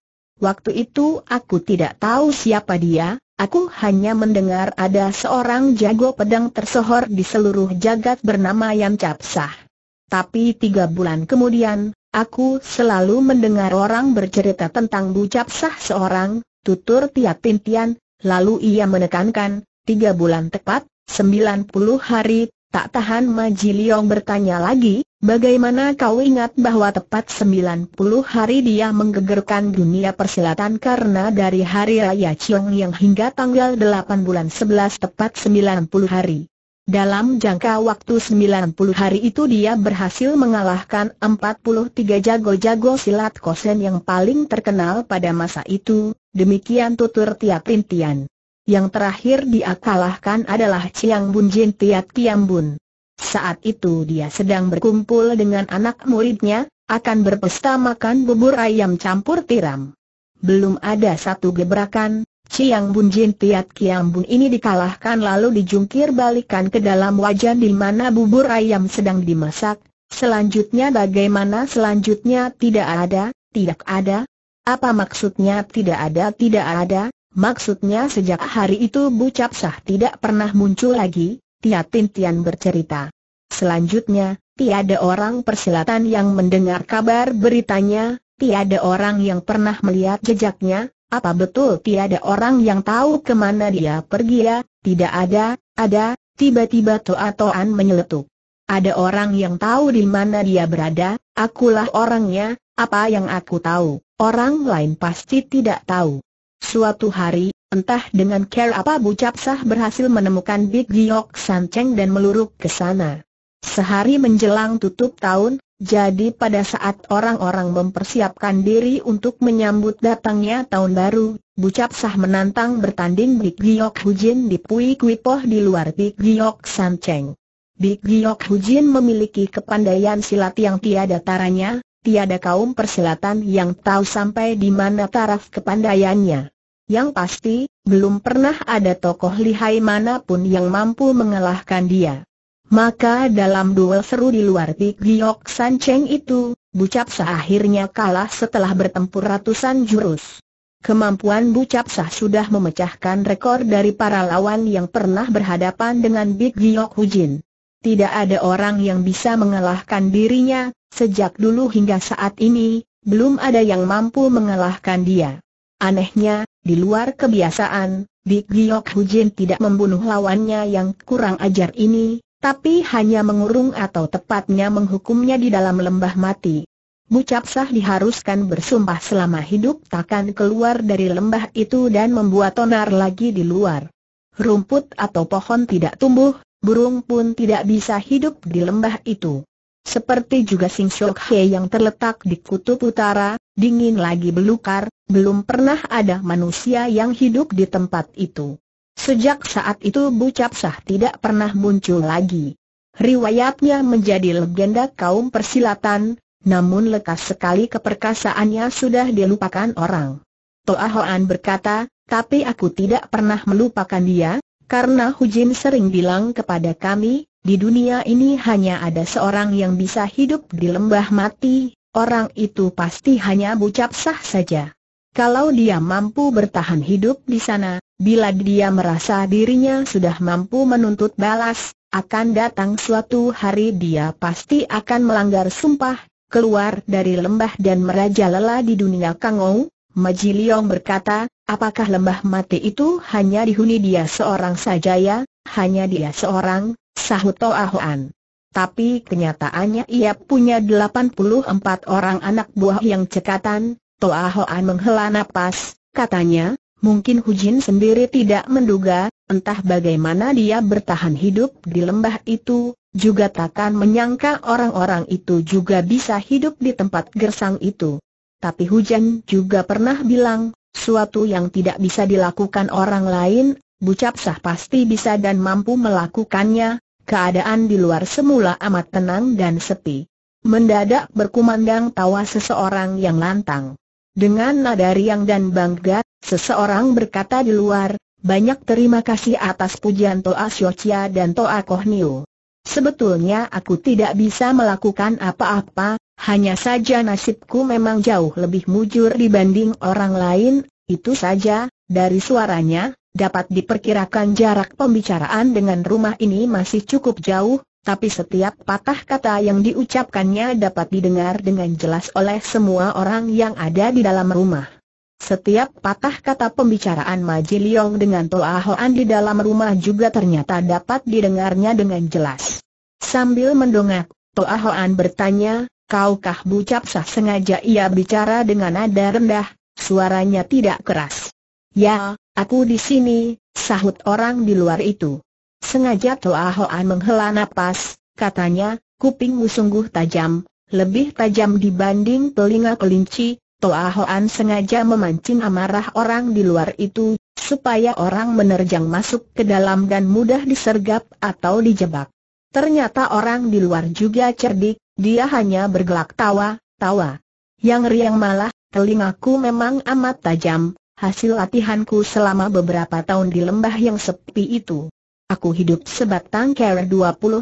Waktu itu aku tidak tahu siapa dia, Aku hanya mendengar ada seorang jago pedang tersohor di seluruh jagat bernama Yan Capsah tapi tiga bulan kemudian, aku selalu mendengar orang bercerita tentang Bu sah seorang, tutur Tia Tintian, lalu ia menekankan, tiga bulan tepat, sembilan puluh hari, tak tahan Maji Liong bertanya lagi, bagaimana kau ingat bahwa tepat sembilan puluh hari dia menggegerkan dunia persilatan karena dari hari raya Chiong yang hingga tanggal delapan bulan sebelas tepat sembilan puluh hari. Dalam jangka waktu 90 hari itu dia berhasil mengalahkan 43 jago-jago silat kosen yang paling terkenal pada masa itu, demikian tutur tiap rintian. Yang terakhir dia kalahkan adalah Ciang Bun Jin Tiat Kiam Bun. Saat itu dia sedang berkumpul dengan anak muridnya, akan berpesta makan bubur ayam campur tiram. Belum ada satu gebrakan, Siang Bun Jin Tiat Kiam Bun ini dikalahkan lalu dijungkir balikan ke dalam wajan di mana bubur ayam sedang dimasak, selanjutnya bagaimana selanjutnya tidak ada, tidak ada, apa maksudnya tidak ada, tidak ada, maksudnya sejak hari itu Bu Cap Sah tidak pernah muncul lagi, Tin Tian bercerita. Selanjutnya, tiada orang persilatan yang mendengar kabar beritanya, tiada orang yang pernah melihat jejaknya, apa betul tiada orang yang tahu kemana dia pergi ya? Tidak ada, ada, tiba-tiba Toa-Toan menyeletuk. Ada orang yang tahu di mana dia berada, akulah orangnya, apa yang aku tahu, orang lain pasti tidak tahu. Suatu hari, entah dengan care apa Bu Capsah berhasil menemukan Big Giok Cheng dan meluruk ke sana. Sehari menjelang tutup tahun, jadi pada saat orang-orang mempersiapkan diri untuk menyambut datangnya tahun baru, Bucap Sah menantang bertanding Big Giok Hujin di Pui Kui Poh di luar Big Giok San Cheng. Big Giok Hujin memiliki kepandaian silat yang tiada taranya, tiada kaum persilatan yang tahu sampai di mana taraf kepandaiannya. Yang pasti, belum pernah ada tokoh lihai manapun yang mampu mengalahkan dia. Maka dalam duel seru di luar Big Giok San Cheng itu, Bucap Sah akhirnya kalah setelah bertempur ratusan jurus. Kemampuan Bucap Sah sudah memecahkan rekor dari para lawan yang pernah berhadapan dengan Big Giok Hujin. Tidak ada orang yang bisa mengalahkan dirinya, sejak dulu hingga saat ini, belum ada yang mampu mengalahkan dia. Anehnya, di luar kebiasaan, Big Giok Hujin tidak membunuh lawannya yang kurang ajar ini, tapi hanya mengurung atau tepatnya menghukumnya di dalam lembah mati. Bucapsah diharuskan bersumpah selama hidup takkan keluar dari lembah itu dan membuat onar lagi di luar. Rumput atau pohon tidak tumbuh, burung pun tidak bisa hidup di lembah itu. Seperti juga Sing Shok He yang terletak di kutub utara, dingin lagi belukar, belum pernah ada manusia yang hidup di tempat itu. Sejak saat itu Bu Capsah tidak pernah muncul lagi. Riwayatnya menjadi legenda kaum persilatan, namun lekas sekali keperkasaannya sudah dilupakan orang. Toa Hoan berkata, tapi aku tidak pernah melupakan dia, karena Hujin sering bilang kepada kami, di dunia ini hanya ada seorang yang bisa hidup di lembah mati, orang itu pasti hanya Bu Capsah saja. Kalau dia mampu bertahan hidup di sana, Bila dia merasa dirinya sudah mampu menuntut balas, akan datang suatu hari dia pasti akan melanggar sumpah, keluar dari lembah dan merajalela di dunia Kangou. Maji Liong berkata, apakah lembah mati itu hanya dihuni dia seorang saja ya, hanya dia seorang, sahut Toahoan. Tapi kenyataannya ia punya 84 orang anak buah yang cekatan, Toahoan menghela napas, katanya, Mungkin Hu Jin sendiri tidak menduga, entah bagaimana dia bertahan hidup di lembah itu, juga takkan menyangka orang-orang itu juga bisa hidup di tempat gersang itu. Tapi Hu Jin juga pernah bilang, suatu yang tidak bisa dilakukan orang lain, Bucap Sah pasti bisa dan mampu melakukannya, keadaan di luar semula amat tenang dan sepi. Mendadak berkumandang tawa seseorang yang lantang. Dengan nada riang dan bangga, Seseorang berkata di luar, banyak terima kasih atas pujian Toa Syocia dan Toa Kohnio. Sebetulnya aku tidak bisa melakukan apa-apa, hanya saja nasibku memang jauh lebih mujur dibanding orang lain, itu saja, dari suaranya, dapat diperkirakan jarak pembicaraan dengan rumah ini masih cukup jauh, tapi setiap patah kata yang diucapkannya dapat didengar dengan jelas oleh semua orang yang ada di dalam rumah. Setiap patah kata pembicaraan Maji dengan Toa Hoan di dalam rumah juga ternyata dapat didengarnya dengan jelas. Sambil mendongak, Toa Hoan bertanya, kaukah bucap sah sengaja ia bicara dengan nada rendah, suaranya tidak keras. Ya, aku di sini, sahut orang di luar itu. Sengaja Toa Hoan menghela napas, katanya, kupingmu sungguh tajam, lebih tajam dibanding telinga kelinci, Toa Hoan sengaja memancing amarah orang di luar itu, supaya orang menerjang masuk ke dalam dan mudah disergap atau dijebak. Ternyata orang di luar juga cerdik, dia hanya bergelak tawa-tawa. Yang riang malah, telingaku memang amat tajam, hasil latihanku selama beberapa tahun di lembah yang sepi itu. Aku hidup sebatang kera 20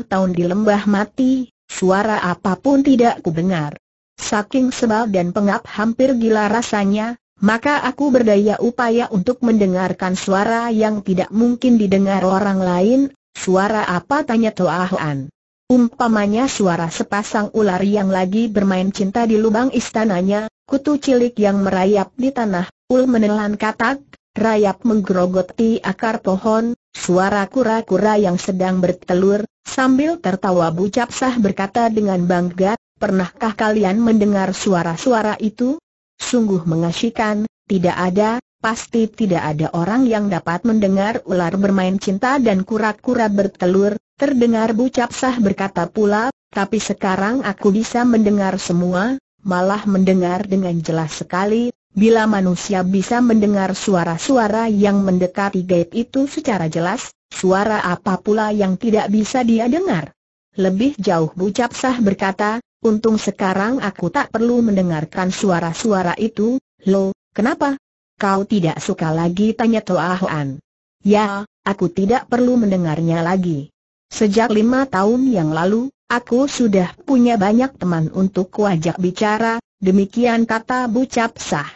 tahun di lembah mati, suara apapun tidak ku dengar. Saking sebab dan pengap hampir gila rasanya, maka aku berdaya upaya untuk mendengarkan suara yang tidak mungkin didengar orang lain, suara apa tanya Hoan. Umpamanya suara sepasang ular yang lagi bermain cinta di lubang istananya, kutu cilik yang merayap di tanah, ul menelan katak, rayap menggerogoti akar pohon, suara kura-kura yang sedang bertelur, sambil tertawa Bucap Sah berkata dengan bangga, Pernahkah kalian mendengar suara-suara itu? Sungguh mengasyikan, tidak ada, pasti tidak ada orang yang dapat mendengar ular bermain cinta dan kura-kura bertelur, terdengar bucap sah berkata pula, tapi sekarang aku bisa mendengar semua, malah mendengar dengan jelas sekali, bila manusia bisa mendengar suara-suara yang mendekati gaib itu secara jelas, suara apa pula yang tidak bisa dia dengar? Lebih jauh bucap sah berkata, Untung sekarang aku tak perlu mendengarkan suara-suara itu, lo, kenapa? Kau tidak suka lagi tanya Toa Hoan. Ya, aku tidak perlu mendengarnya lagi. Sejak lima tahun yang lalu, aku sudah punya banyak teman untuk kuajak bicara, demikian kata Bucap Sah.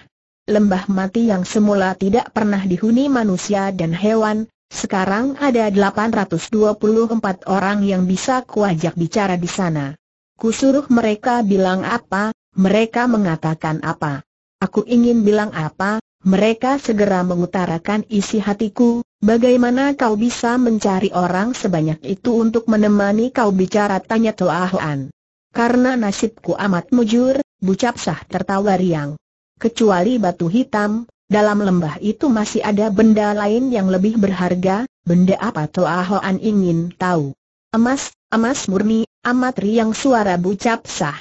Lembah mati yang semula tidak pernah dihuni manusia dan hewan, sekarang ada 824 orang yang bisa kuajak bicara di sana. Kusuruh mereka bilang apa, mereka mengatakan apa. Aku ingin bilang apa, mereka segera mengutarakan isi hatiku, bagaimana kau bisa mencari orang sebanyak itu untuk menemani kau bicara tanya toahuan? Karena nasibku amat mujur, bucap sah tertawa riang. Kecuali batu hitam, dalam lembah itu masih ada benda lain yang lebih berharga, benda apa toahuan ingin tahu. Emas, emas murni, Amat riang suara bucap sah.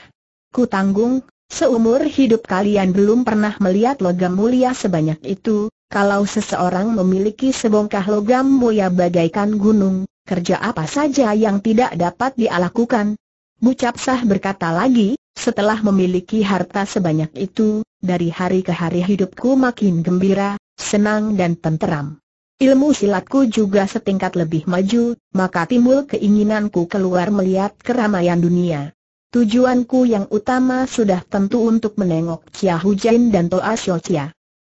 Ku tanggung, seumur hidup kalian belum pernah melihat logam mulia sebanyak itu, kalau seseorang memiliki sebongkah logam mulia bagaikan gunung, kerja apa saja yang tidak dapat dialakukan. lakukan. Bucap sah berkata lagi, setelah memiliki harta sebanyak itu, dari hari ke hari hidupku makin gembira, senang dan tenteram. Ilmu silatku juga setingkat lebih maju, maka timbul keinginanku keluar melihat keramaian dunia. Tujuanku yang utama sudah tentu untuk menengok Chia Hujain dan Toa Xiao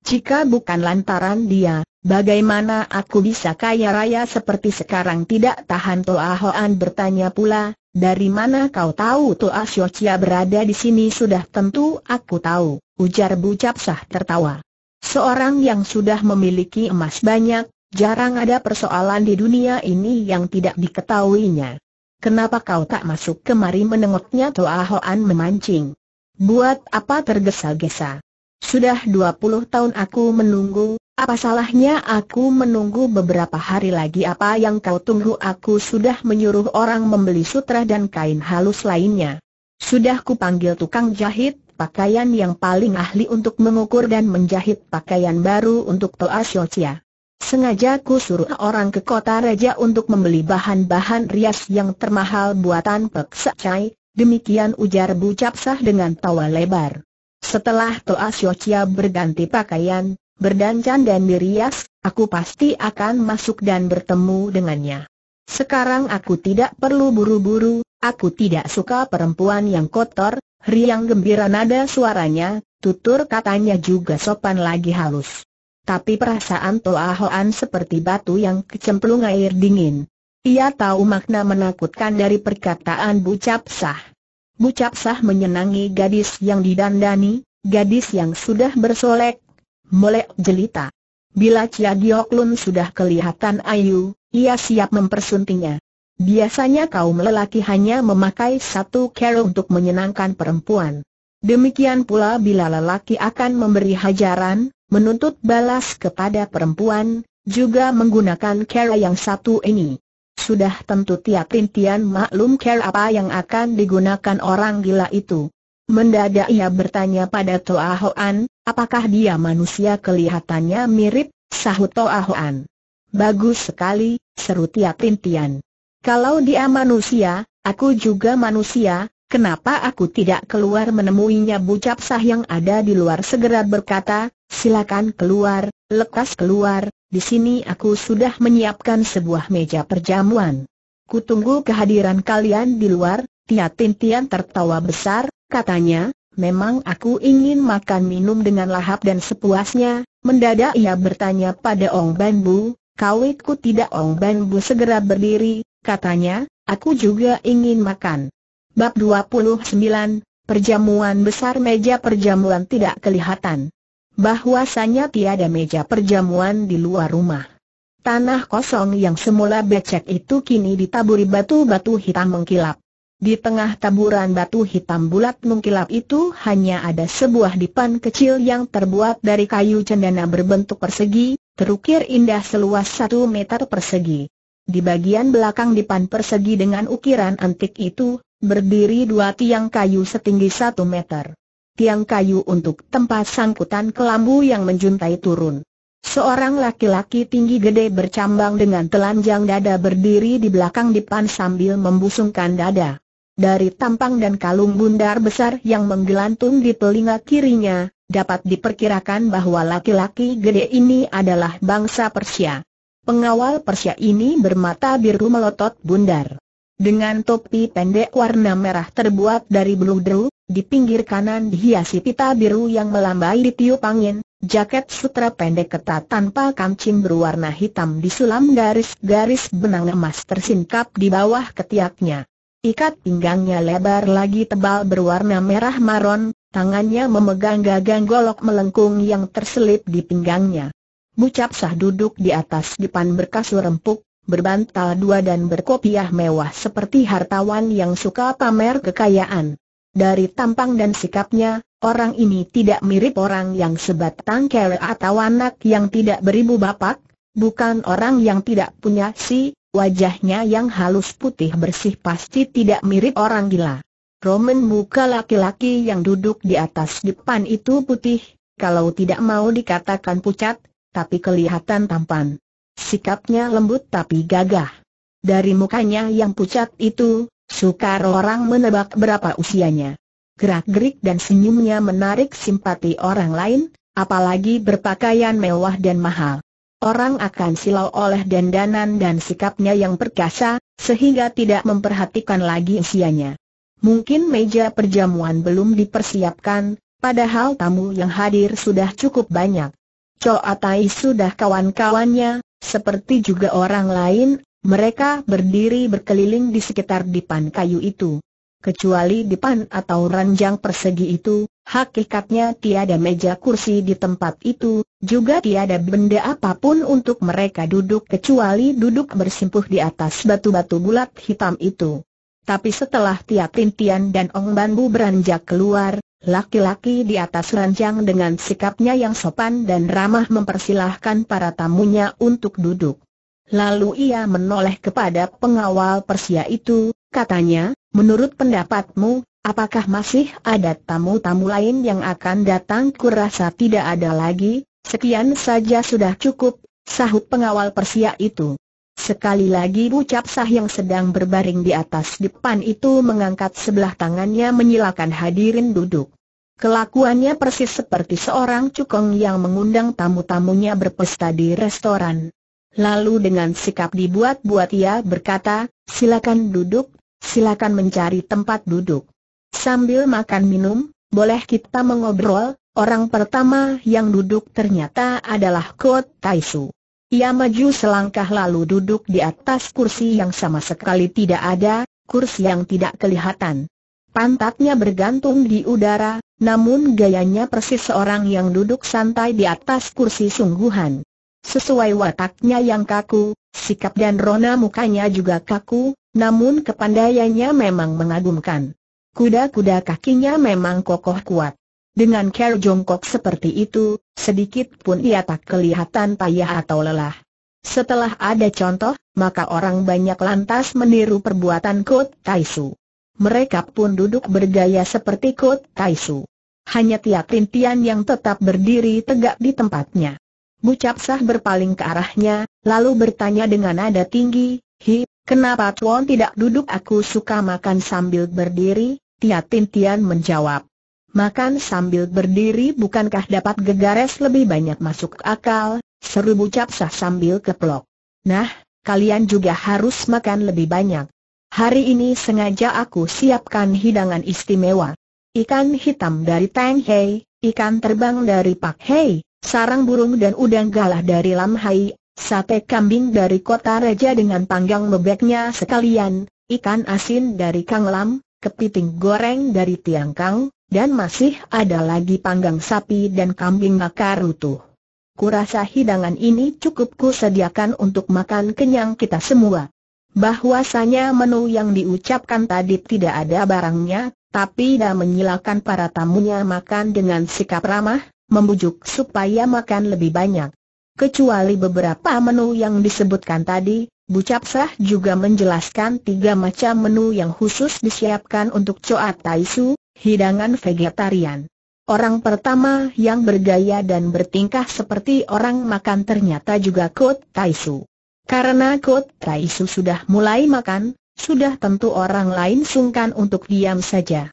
Jika bukan lantaran dia, bagaimana aku bisa kaya raya seperti sekarang tidak tahan Toa Hoan bertanya pula, dari mana kau tahu Toa Xiao berada di sini sudah tentu aku tahu, ujar Bu Capsah tertawa. Seorang yang sudah memiliki emas banyak, Jarang ada persoalan di dunia ini yang tidak diketahuinya. Kenapa kau tak masuk kemari menengoknya Toa Hoan memancing? Buat apa tergesa-gesa? Sudah 20 tahun aku menunggu, apa salahnya aku menunggu beberapa hari lagi apa yang kau tunggu aku sudah menyuruh orang membeli sutra dan kain halus lainnya. Sudah kupanggil tukang jahit, pakaian yang paling ahli untuk mengukur dan menjahit pakaian baru untuk Toa Shochia. Sengaja ku suruh orang ke kota raja untuk membeli bahan-bahan rias yang termahal buatan Pek Chai, demikian ujar Bu Capsah dengan tawa lebar. Setelah Toa Siocia berganti pakaian, berdancan dan dirias, aku pasti akan masuk dan bertemu dengannya. Sekarang aku tidak perlu buru-buru, aku tidak suka perempuan yang kotor, riang gembira nada suaranya, tutur katanya juga sopan lagi halus tapi perasaan Toa Hoan seperti batu yang kecemplung air dingin. Ia tahu makna menakutkan dari perkataan Bucap Sah. Bucap Sah menyenangi gadis yang didandani, gadis yang sudah bersolek, melek jelita. Bila Cia Giok sudah kelihatan ayu, ia siap mempersuntingnya. Biasanya kaum lelaki hanya memakai satu cara untuk menyenangkan perempuan. Demikian pula bila lelaki akan memberi hajaran, menuntut balas kepada perempuan, juga menggunakan cara yang satu ini. Sudah tentu tiap rintian maklum cara apa yang akan digunakan orang gila itu. Mendadak ia bertanya pada Toa Hoan, apakah dia manusia kelihatannya mirip, sahut Toa Hoan. Bagus sekali, seru tiap rintian. Kalau dia manusia, aku juga manusia, Kenapa aku tidak keluar menemuinya bucap sah yang ada di luar segera berkata, Silakan keluar, lekas keluar, di sini aku sudah menyiapkan sebuah meja perjamuan. Kutunggu kehadiran kalian di luar, Tia Tian tertawa besar, katanya, memang aku ingin makan minum dengan lahap dan sepuasnya, mendadak ia bertanya pada Ong Ban Bu, ikut tidak Ong Ban Bu segera berdiri, katanya, aku juga ingin makan. Bab 29, Perjamuan Besar Meja Perjamuan Tidak Kelihatan bahwasanya tiada meja perjamuan di luar rumah. Tanah kosong yang semula becek itu kini ditaburi batu-batu hitam mengkilap. Di tengah taburan batu hitam bulat mengkilap itu hanya ada sebuah dipan kecil yang terbuat dari kayu cendana berbentuk persegi, terukir indah seluas satu meter persegi. Di bagian belakang dipan persegi dengan ukiran antik itu, berdiri dua tiang kayu setinggi satu meter tiang kayu untuk tempat sangkutan kelambu yang menjuntai turun. Seorang laki-laki tinggi gede bercambang dengan telanjang dada berdiri di belakang dipan sambil membusungkan dada. Dari tampang dan kalung bundar besar yang menggelantung di telinga kirinya, dapat diperkirakan bahwa laki-laki gede ini adalah bangsa Persia. Pengawal Persia ini bermata biru melotot bundar. Dengan topi pendek warna merah terbuat dari beludru, di pinggir kanan dihiasi pita biru yang melambai di tiup angin, jaket sutra pendek ketat tanpa kancing berwarna hitam disulam garis-garis benang emas tersingkap di bawah ketiaknya. Ikat pinggangnya lebar lagi tebal berwarna merah maron, tangannya memegang gagang golok melengkung yang terselip di pinggangnya. Bucap sah duduk di atas depan berkasur empuk, berbantal dua dan berkopiah mewah seperti hartawan yang suka pamer kekayaan. Dari tampang dan sikapnya, orang ini tidak mirip orang yang sebatang kere atau anak yang tidak beribu bapak, bukan orang yang tidak punya si, wajahnya yang halus putih bersih pasti tidak mirip orang gila. Roman muka laki-laki yang duduk di atas depan itu putih, kalau tidak mau dikatakan pucat, tapi kelihatan tampan. Sikapnya lembut tapi gagah. Dari mukanya yang pucat itu, Sukar orang menebak berapa usianya. Gerak-gerik dan senyumnya menarik simpati orang lain, apalagi berpakaian mewah dan mahal. Orang akan silau oleh dandanan dan sikapnya yang perkasa, sehingga tidak memperhatikan lagi usianya. Mungkin meja perjamuan belum dipersiapkan, padahal tamu yang hadir sudah cukup banyak. Choa sudah kawan-kawannya, seperti juga orang lain, mereka berdiri berkeliling di sekitar dipan kayu itu. Kecuali dipan atau ranjang persegi itu, hakikatnya tiada meja kursi di tempat itu, juga tiada benda apapun untuk mereka duduk kecuali duduk bersimpuh di atas batu-batu bulat hitam itu. Tapi setelah tiap rintian dan Ong bambu beranjak keluar, Laki-laki di atas ranjang dengan sikapnya yang sopan dan ramah mempersilahkan para tamunya untuk duduk. Lalu ia menoleh kepada pengawal Persia itu, katanya, menurut pendapatmu, apakah masih ada tamu-tamu lain yang akan datang? Kurasa tidak ada lagi, sekian saja sudah cukup, sahut pengawal Persia itu. Sekali lagi ucap sah yang sedang berbaring di atas depan itu mengangkat sebelah tangannya menyilakan hadirin duduk. Kelakuannya persis seperti seorang cukong yang mengundang tamu-tamunya berpesta di restoran. Lalu dengan sikap dibuat-buat ia berkata, silakan duduk, silakan mencari tempat duduk. Sambil makan minum, boleh kita mengobrol, orang pertama yang duduk ternyata adalah Kot Taisu. Ia maju selangkah lalu duduk di atas kursi yang sama sekali tidak ada, kursi yang tidak kelihatan. Pantatnya bergantung di udara, namun gayanya persis seorang yang duduk santai di atas kursi sungguhan. Sesuai wataknya yang kaku, sikap dan rona mukanya juga kaku, namun kepandaiannya memang mengagumkan. Kuda-kuda kakinya memang kokoh kuat. Dengan care jongkok seperti itu, sedikit pun ia tak kelihatan payah atau lelah. Setelah ada contoh, maka orang banyak lantas meniru perbuatan Kut Taisu. Mereka pun duduk bergaya seperti Kut Taisu. Hanya tiap rintian yang tetap berdiri tegak di tempatnya. Bucap sah berpaling ke arahnya, lalu bertanya dengan nada tinggi, Hi, kenapa Tuan tidak duduk aku suka makan sambil berdiri? Tia Tian menjawab. Makan sambil berdiri bukankah dapat gegares lebih banyak masuk akal, seru bucap sah sambil keplok. Nah, kalian juga harus makan lebih banyak. Hari ini sengaja aku siapkan hidangan istimewa. Ikan hitam dari Tang Hei, ikan terbang dari Pak Hei, sarang burung dan udang galah dari Lam Hai, sate kambing dari kota Raja dengan panggang bebeknya sekalian, ikan asin dari Kang Lam, kepiting goreng dari Tiang Kang, dan masih ada lagi panggang sapi dan kambing bakar utuh. Kurasa hidangan ini cukup sediakan untuk makan kenyang kita semua. Bahwasanya menu yang diucapkan tadi tidak ada barangnya, tapi dia menyilakan para tamunya makan dengan sikap ramah, membujuk supaya makan lebih banyak. Kecuali beberapa menu yang disebutkan tadi, Bucap Sah juga menjelaskan tiga macam menu yang khusus disiapkan untuk Coat Taisu, hidangan vegetarian. Orang pertama yang bergaya dan bertingkah seperti orang makan ternyata juga Kot Taisu. Karena Kot Taisu sudah mulai makan, sudah tentu orang lain sungkan untuk diam saja.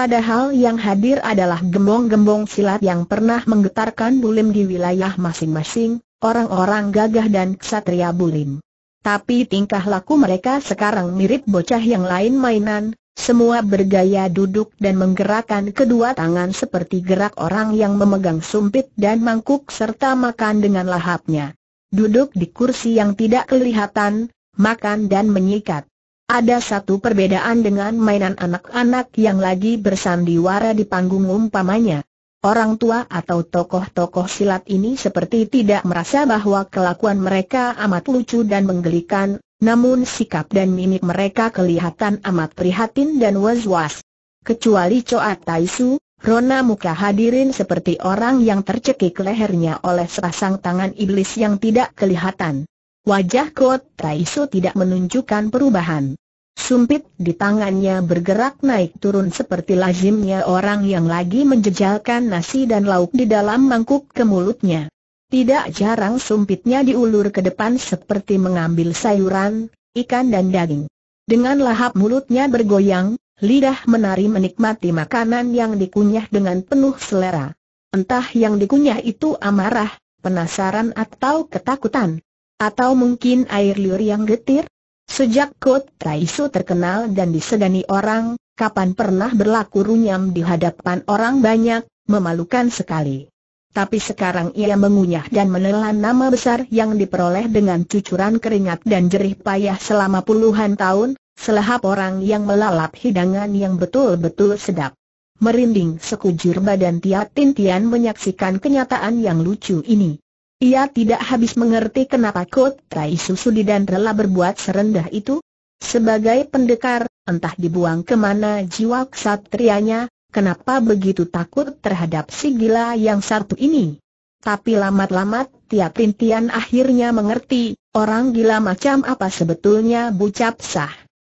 Padahal yang hadir adalah gembong-gembong silat yang pernah menggetarkan bulim di wilayah masing-masing, orang-orang gagah dan ksatria bulim. Tapi tingkah laku mereka sekarang mirip bocah yang lain mainan, semua bergaya duduk dan menggerakkan kedua tangan seperti gerak orang yang memegang sumpit dan mangkuk serta makan dengan lahapnya. Duduk di kursi yang tidak kelihatan, makan dan menyikat. Ada satu perbedaan dengan mainan anak-anak yang lagi bersandiwara di panggung umpamanya. Orang tua atau tokoh-tokoh silat ini seperti tidak merasa bahwa kelakuan mereka amat lucu dan menggelikan, namun sikap dan mimik mereka kelihatan amat prihatin dan was-was. Kecuali Coat Taisu, Rona muka hadirin seperti orang yang tercekik lehernya oleh sepasang tangan iblis yang tidak kelihatan. Wajah Kot Taisu tidak menunjukkan perubahan. Sumpit di tangannya bergerak naik turun seperti lazimnya orang yang lagi menjejalkan nasi dan lauk di dalam mangkuk ke mulutnya. Tidak jarang sumpitnya diulur ke depan seperti mengambil sayuran, ikan dan daging. Dengan lahap mulutnya bergoyang, lidah menari menikmati makanan yang dikunyah dengan penuh selera. Entah yang dikunyah itu amarah, penasaran atau ketakutan. Atau mungkin air liur yang getir? Sejak Kot Taisu terkenal dan disegani orang, kapan pernah berlaku runyam di hadapan orang banyak, memalukan sekali. Tapi sekarang ia mengunyah dan menelan nama besar yang diperoleh dengan cucuran keringat dan jerih payah selama puluhan tahun, selahap orang yang melalap hidangan yang betul-betul sedap. Merinding sekujur badan Tia Tintian menyaksikan kenyataan yang lucu ini. Ia tidak habis mengerti kenapa Kut Tai Susudi dan rela berbuat serendah itu. Sebagai pendekar, entah dibuang kemana jiwa ksatrianya, kenapa begitu takut terhadap si gila yang satu ini? Tapi lamat-lamat, tiap rintian akhirnya mengerti, orang gila macam apa sebetulnya bucap sah.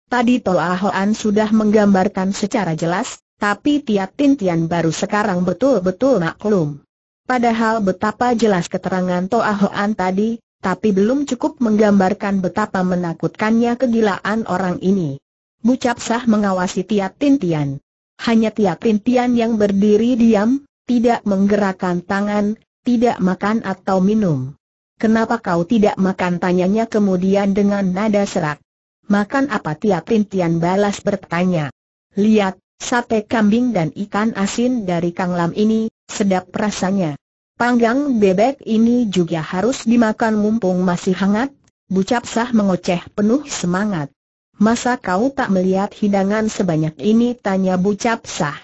Tadi Toa Hoan sudah menggambarkan secara jelas, tapi tiap rintian baru sekarang betul-betul maklum. Padahal betapa jelas keterangan Toa Hoan tadi, tapi belum cukup menggambarkan betapa menakutkannya kegilaan orang ini. Bucap sah mengawasi tiap Tintian. Hanya tiap Tintian yang berdiri diam, tidak menggerakkan tangan, tidak makan atau minum. Kenapa kau tidak makan tanyanya kemudian dengan nada serak. Makan apa tiap Tintian balas bertanya. Lihat, sate kambing dan ikan asin dari Kang Lam ini, Sedap rasanya. Panggang bebek ini juga harus dimakan mumpung masih hangat, Bucap Sah mengoceh penuh semangat. Masa kau tak melihat hidangan sebanyak ini? Tanya Bucap Sah.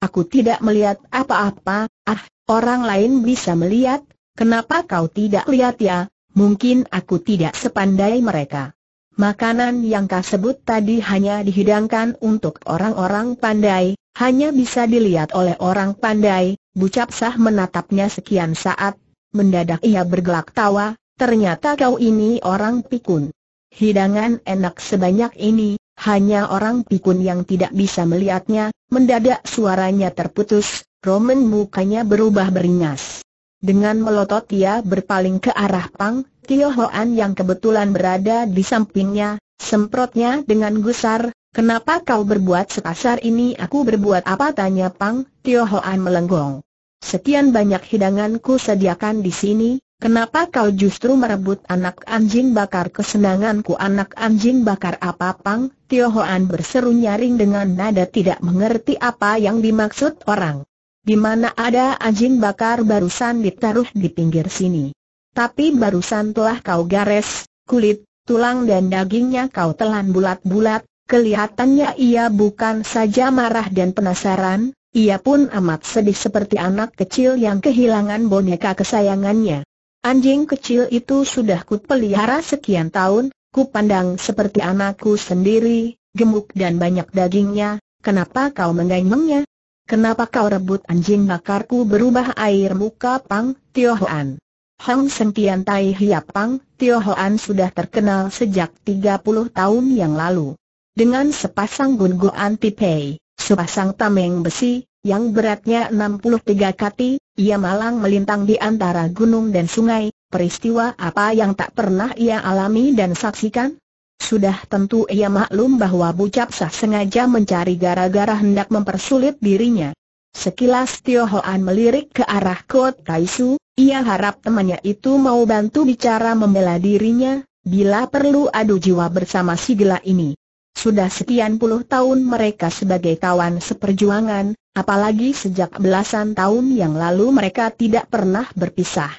Aku tidak melihat apa-apa, ah, orang lain bisa melihat, kenapa kau tidak lihat ya, mungkin aku tidak sepandai mereka. Makanan yang kau sebut tadi hanya dihidangkan untuk orang-orang pandai, hanya bisa dilihat oleh orang pandai, Bucap Sah menatapnya sekian saat, mendadak ia bergelak tawa, ternyata kau ini orang pikun. Hidangan enak sebanyak ini, hanya orang pikun yang tidak bisa melihatnya, mendadak suaranya terputus, Roman mukanya berubah beringas. Dengan melotot ia berpaling ke arah Pang, Tio Hoan yang kebetulan berada di sampingnya, semprotnya dengan gusar, Kenapa kau berbuat sekasar ini aku berbuat apa tanya Pang, Tio Hoan melenggong. Sekian banyak hidanganku sediakan di sini, Kenapa kau justru merebut anak anjing bakar kesenanganku anak anjing bakar apa pang? Tio Hoan berseru nyaring dengan nada tidak mengerti apa yang dimaksud orang. Di mana ada anjing bakar barusan ditaruh di pinggir sini. Tapi barusan telah kau gares, kulit, tulang dan dagingnya kau telan bulat-bulat, Kelihatannya ia bukan saja marah dan penasaran, ia pun amat sedih seperti anak kecil yang kehilangan boneka kesayangannya. Anjing kecil itu sudah kupelihara sekian tahun, ku pandang seperti anakku sendiri, gemuk dan banyak dagingnya, kenapa kau mengganyengnya? Kenapa kau rebut anjing bakarku berubah air muka Pang Tio Hoan? Hang Sentian Tai Hiap Pang Tio Hoan sudah terkenal sejak 30 tahun yang lalu dengan sepasang gunungan pipei, sepasang tameng besi, yang beratnya 63 kati, ia malang melintang di antara gunung dan sungai, peristiwa apa yang tak pernah ia alami dan saksikan? Sudah tentu ia maklum bahwa Bucap Sah sengaja mencari gara-gara hendak mempersulit dirinya. Sekilas Tio Hoan melirik ke arah Kot Kaisu, ia harap temannya itu mau bantu bicara membela dirinya, bila perlu adu jiwa bersama si gila ini. Sudah sekian puluh tahun mereka sebagai kawan seperjuangan, apalagi sejak belasan tahun yang lalu mereka tidak pernah berpisah.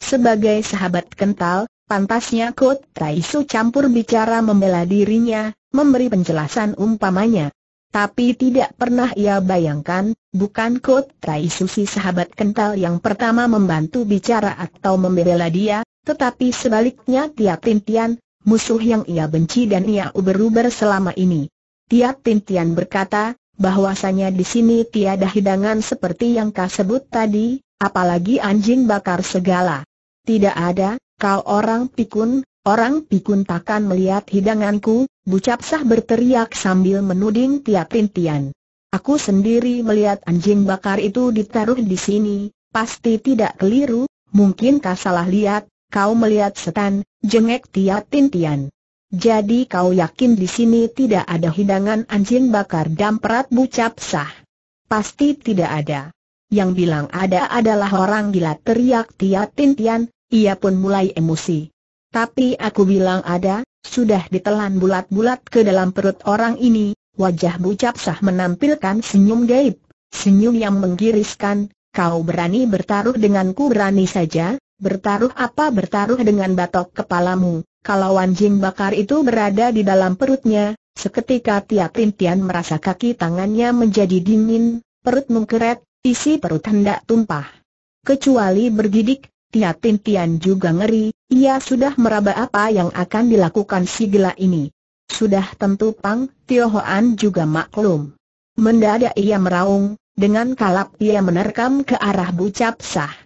Sebagai sahabat kental, pantasnya Kot Taisu campur bicara membela dirinya, memberi penjelasan umpamanya. Tapi tidak pernah ia bayangkan, bukan Kot Taisu si sahabat kental yang pertama membantu bicara atau membela dia, tetapi sebaliknya Tia Tintian, musuh yang ia benci dan ia uber-uber selama ini. Tiap Tintian berkata, bahwasanya di sini tiada hidangan seperti yang kau sebut tadi, apalagi anjing bakar segala. Tidak ada, kau orang pikun, orang pikun takkan melihat hidanganku, bucap sah berteriak sambil menuding tiap Tintian. Aku sendiri melihat anjing bakar itu ditaruh di sini, pasti tidak keliru, mungkin kau salah lihat, Kau melihat setan, jengek Tia Tintian. Jadi kau yakin di sini tidak ada hidangan anjing bakar dan perat bucap sah? Pasti tidak ada. Yang bilang ada adalah orang gila teriak Tia Tintian, ia pun mulai emosi. Tapi aku bilang ada, sudah ditelan bulat-bulat ke dalam perut orang ini, wajah bucap sah menampilkan senyum gaib. Senyum yang menggiriskan, kau berani bertaruh denganku berani saja, Bertaruh apa bertaruh dengan batok kepalamu, kalau anjing bakar itu berada di dalam perutnya, seketika tiap rintian merasa kaki tangannya menjadi dingin, perut mengkeret, isi perut hendak tumpah. Kecuali bergidik, tiap rintian juga ngeri, ia sudah meraba apa yang akan dilakukan si gila ini. Sudah tentu Pang Tio Hoan juga maklum. Mendadak ia meraung, dengan kalap ia menerkam ke arah bucap Sah.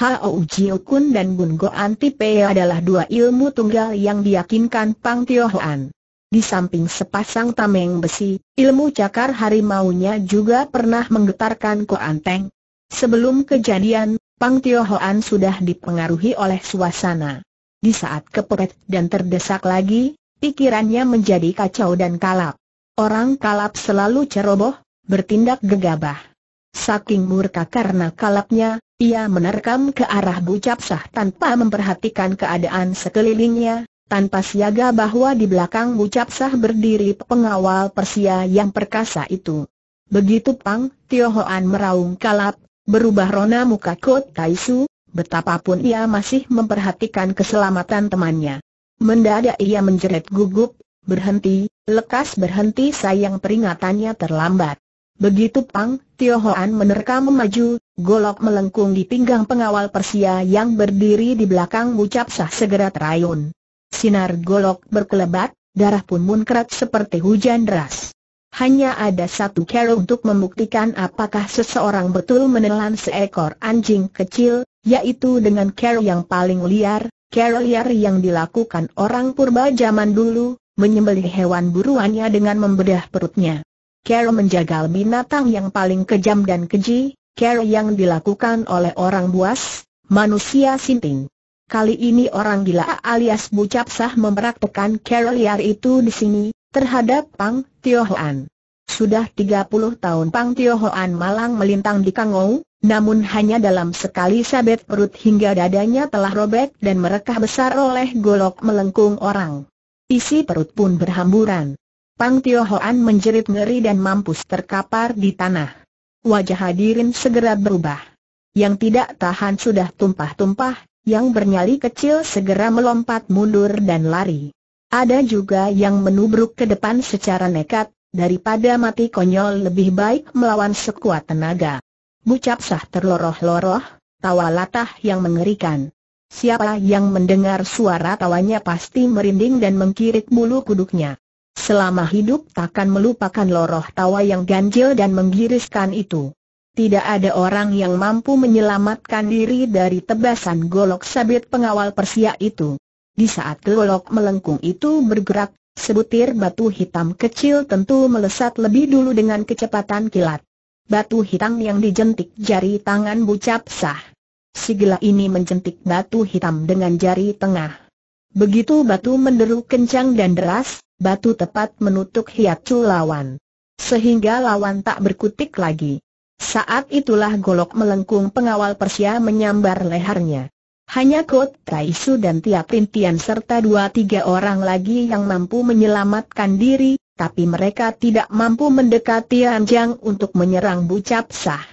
Hao Jiu Kun dan Bun Go Antipe adalah dua ilmu tunggal yang diyakinkan Pang Tio Hoan. Di samping sepasang tameng besi, ilmu cakar harimaunya juga pernah menggetarkan Ko Anteng. Sebelum kejadian, Pang Tio Hoan sudah dipengaruhi oleh suasana. Di saat kepepet dan terdesak lagi, pikirannya menjadi kacau dan kalap. Orang kalap selalu ceroboh, bertindak gegabah. Saking murka karena kalapnya, ia menerkam ke arah Bu Capsah tanpa memperhatikan keadaan sekelilingnya, tanpa siaga bahwa di belakang Bu Capsah berdiri pengawal Persia yang perkasa itu. Begitu Pang Tio meraung kalap, berubah rona muka Kot Taisu, betapapun ia masih memperhatikan keselamatan temannya. Mendadak ia menjerit gugup, berhenti, lekas berhenti sayang peringatannya terlambat. Begitu Pang Tio Hoan menerkam maju, golok melengkung di pinggang pengawal Persia yang berdiri di belakang ucap Sah segera terayun. Sinar golok berkelebat, darah pun munkrat seperti hujan deras. Hanya ada satu cara untuk membuktikan apakah seseorang betul menelan seekor anjing kecil, yaitu dengan cara yang paling liar, cara liar yang dilakukan orang purba zaman dulu, menyembelih hewan buruannya dengan membedah perutnya. Carol menjagal binatang yang paling kejam dan keji, Carol yang dilakukan oleh orang buas, manusia sinting. Kali ini orang gila alias bucap sah memeraktekan Carol liar itu di sini, terhadap Pang Tio Hoan. Sudah 30 tahun Pang Tio Hoan malang melintang di Kangou, namun hanya dalam sekali sabet perut hingga dadanya telah robek dan merekah besar oleh golok melengkung orang. Isi perut pun berhamburan. Pang Tio Hoan menjerit ngeri dan mampus terkapar di tanah. Wajah hadirin segera berubah. Yang tidak tahan sudah tumpah-tumpah, yang bernyali kecil segera melompat mundur dan lari. Ada juga yang menubruk ke depan secara nekat, daripada mati konyol lebih baik melawan sekuat tenaga. Bucap sah terloroh-loroh, tawa latah yang mengerikan. Siapa yang mendengar suara tawanya pasti merinding dan mengkirik bulu kuduknya selama hidup takkan melupakan loroh tawa yang ganjil dan menggiriskan itu. Tidak ada orang yang mampu menyelamatkan diri dari tebasan golok sabit pengawal Persia itu. Di saat golok melengkung itu bergerak, sebutir batu hitam kecil tentu melesat lebih dulu dengan kecepatan kilat. Batu hitam yang dijentik jari tangan bucap sah. Si ini menjentik batu hitam dengan jari tengah. Begitu batu menderu kencang dan deras, batu tepat menutup cu lawan. Sehingga lawan tak berkutik lagi. Saat itulah golok melengkung pengawal Persia menyambar lehernya. Hanya Kot Taisu dan tiap rintian serta dua tiga orang lagi yang mampu menyelamatkan diri, tapi mereka tidak mampu mendekati Anjang untuk menyerang Bucap Sah.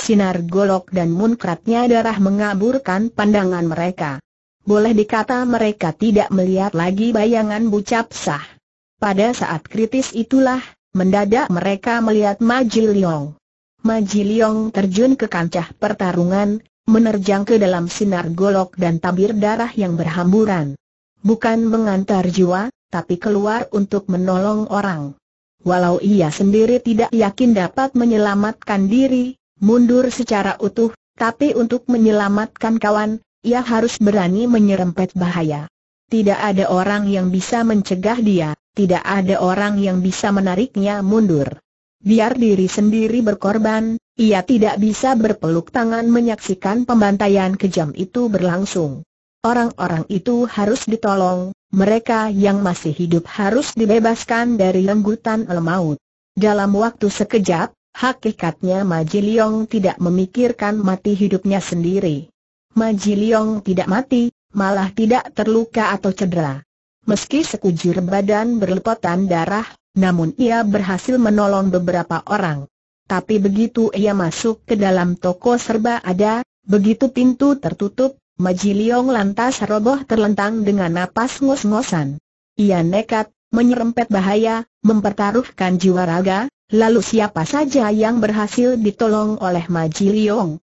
Sinar golok dan munkratnya darah mengaburkan pandangan mereka. Boleh dikata mereka tidak melihat lagi bayangan Bucap Sah. Pada saat kritis itulah, mendadak mereka melihat Maji Liong. Maji Liong terjun ke kancah pertarungan, menerjang ke dalam sinar golok dan tabir darah yang berhamburan. Bukan mengantar jiwa, tapi keluar untuk menolong orang. Walau ia sendiri tidak yakin dapat menyelamatkan diri, mundur secara utuh, tapi untuk menyelamatkan kawan, ia harus berani menyerempet bahaya. Tidak ada orang yang bisa mencegah dia tidak ada orang yang bisa menariknya mundur. Biar diri sendiri berkorban, ia tidak bisa berpeluk tangan menyaksikan pembantaian kejam itu berlangsung. Orang-orang itu harus ditolong, mereka yang masih hidup harus dibebaskan dari lenggutan lemaut. Dalam waktu sekejap, hakikatnya Majiliong tidak memikirkan mati hidupnya sendiri. Majiliong tidak mati, malah tidak terluka atau cedera. Meski sekujur badan berlepotan darah, namun ia berhasil menolong beberapa orang. Tapi begitu ia masuk ke dalam toko serba ada, begitu pintu tertutup, Majiliong lantas roboh terlentang dengan napas ngos-ngosan. Ia nekat, menyerempet bahaya, mempertaruhkan jiwa raga, lalu siapa saja yang berhasil ditolong oleh Majiliong?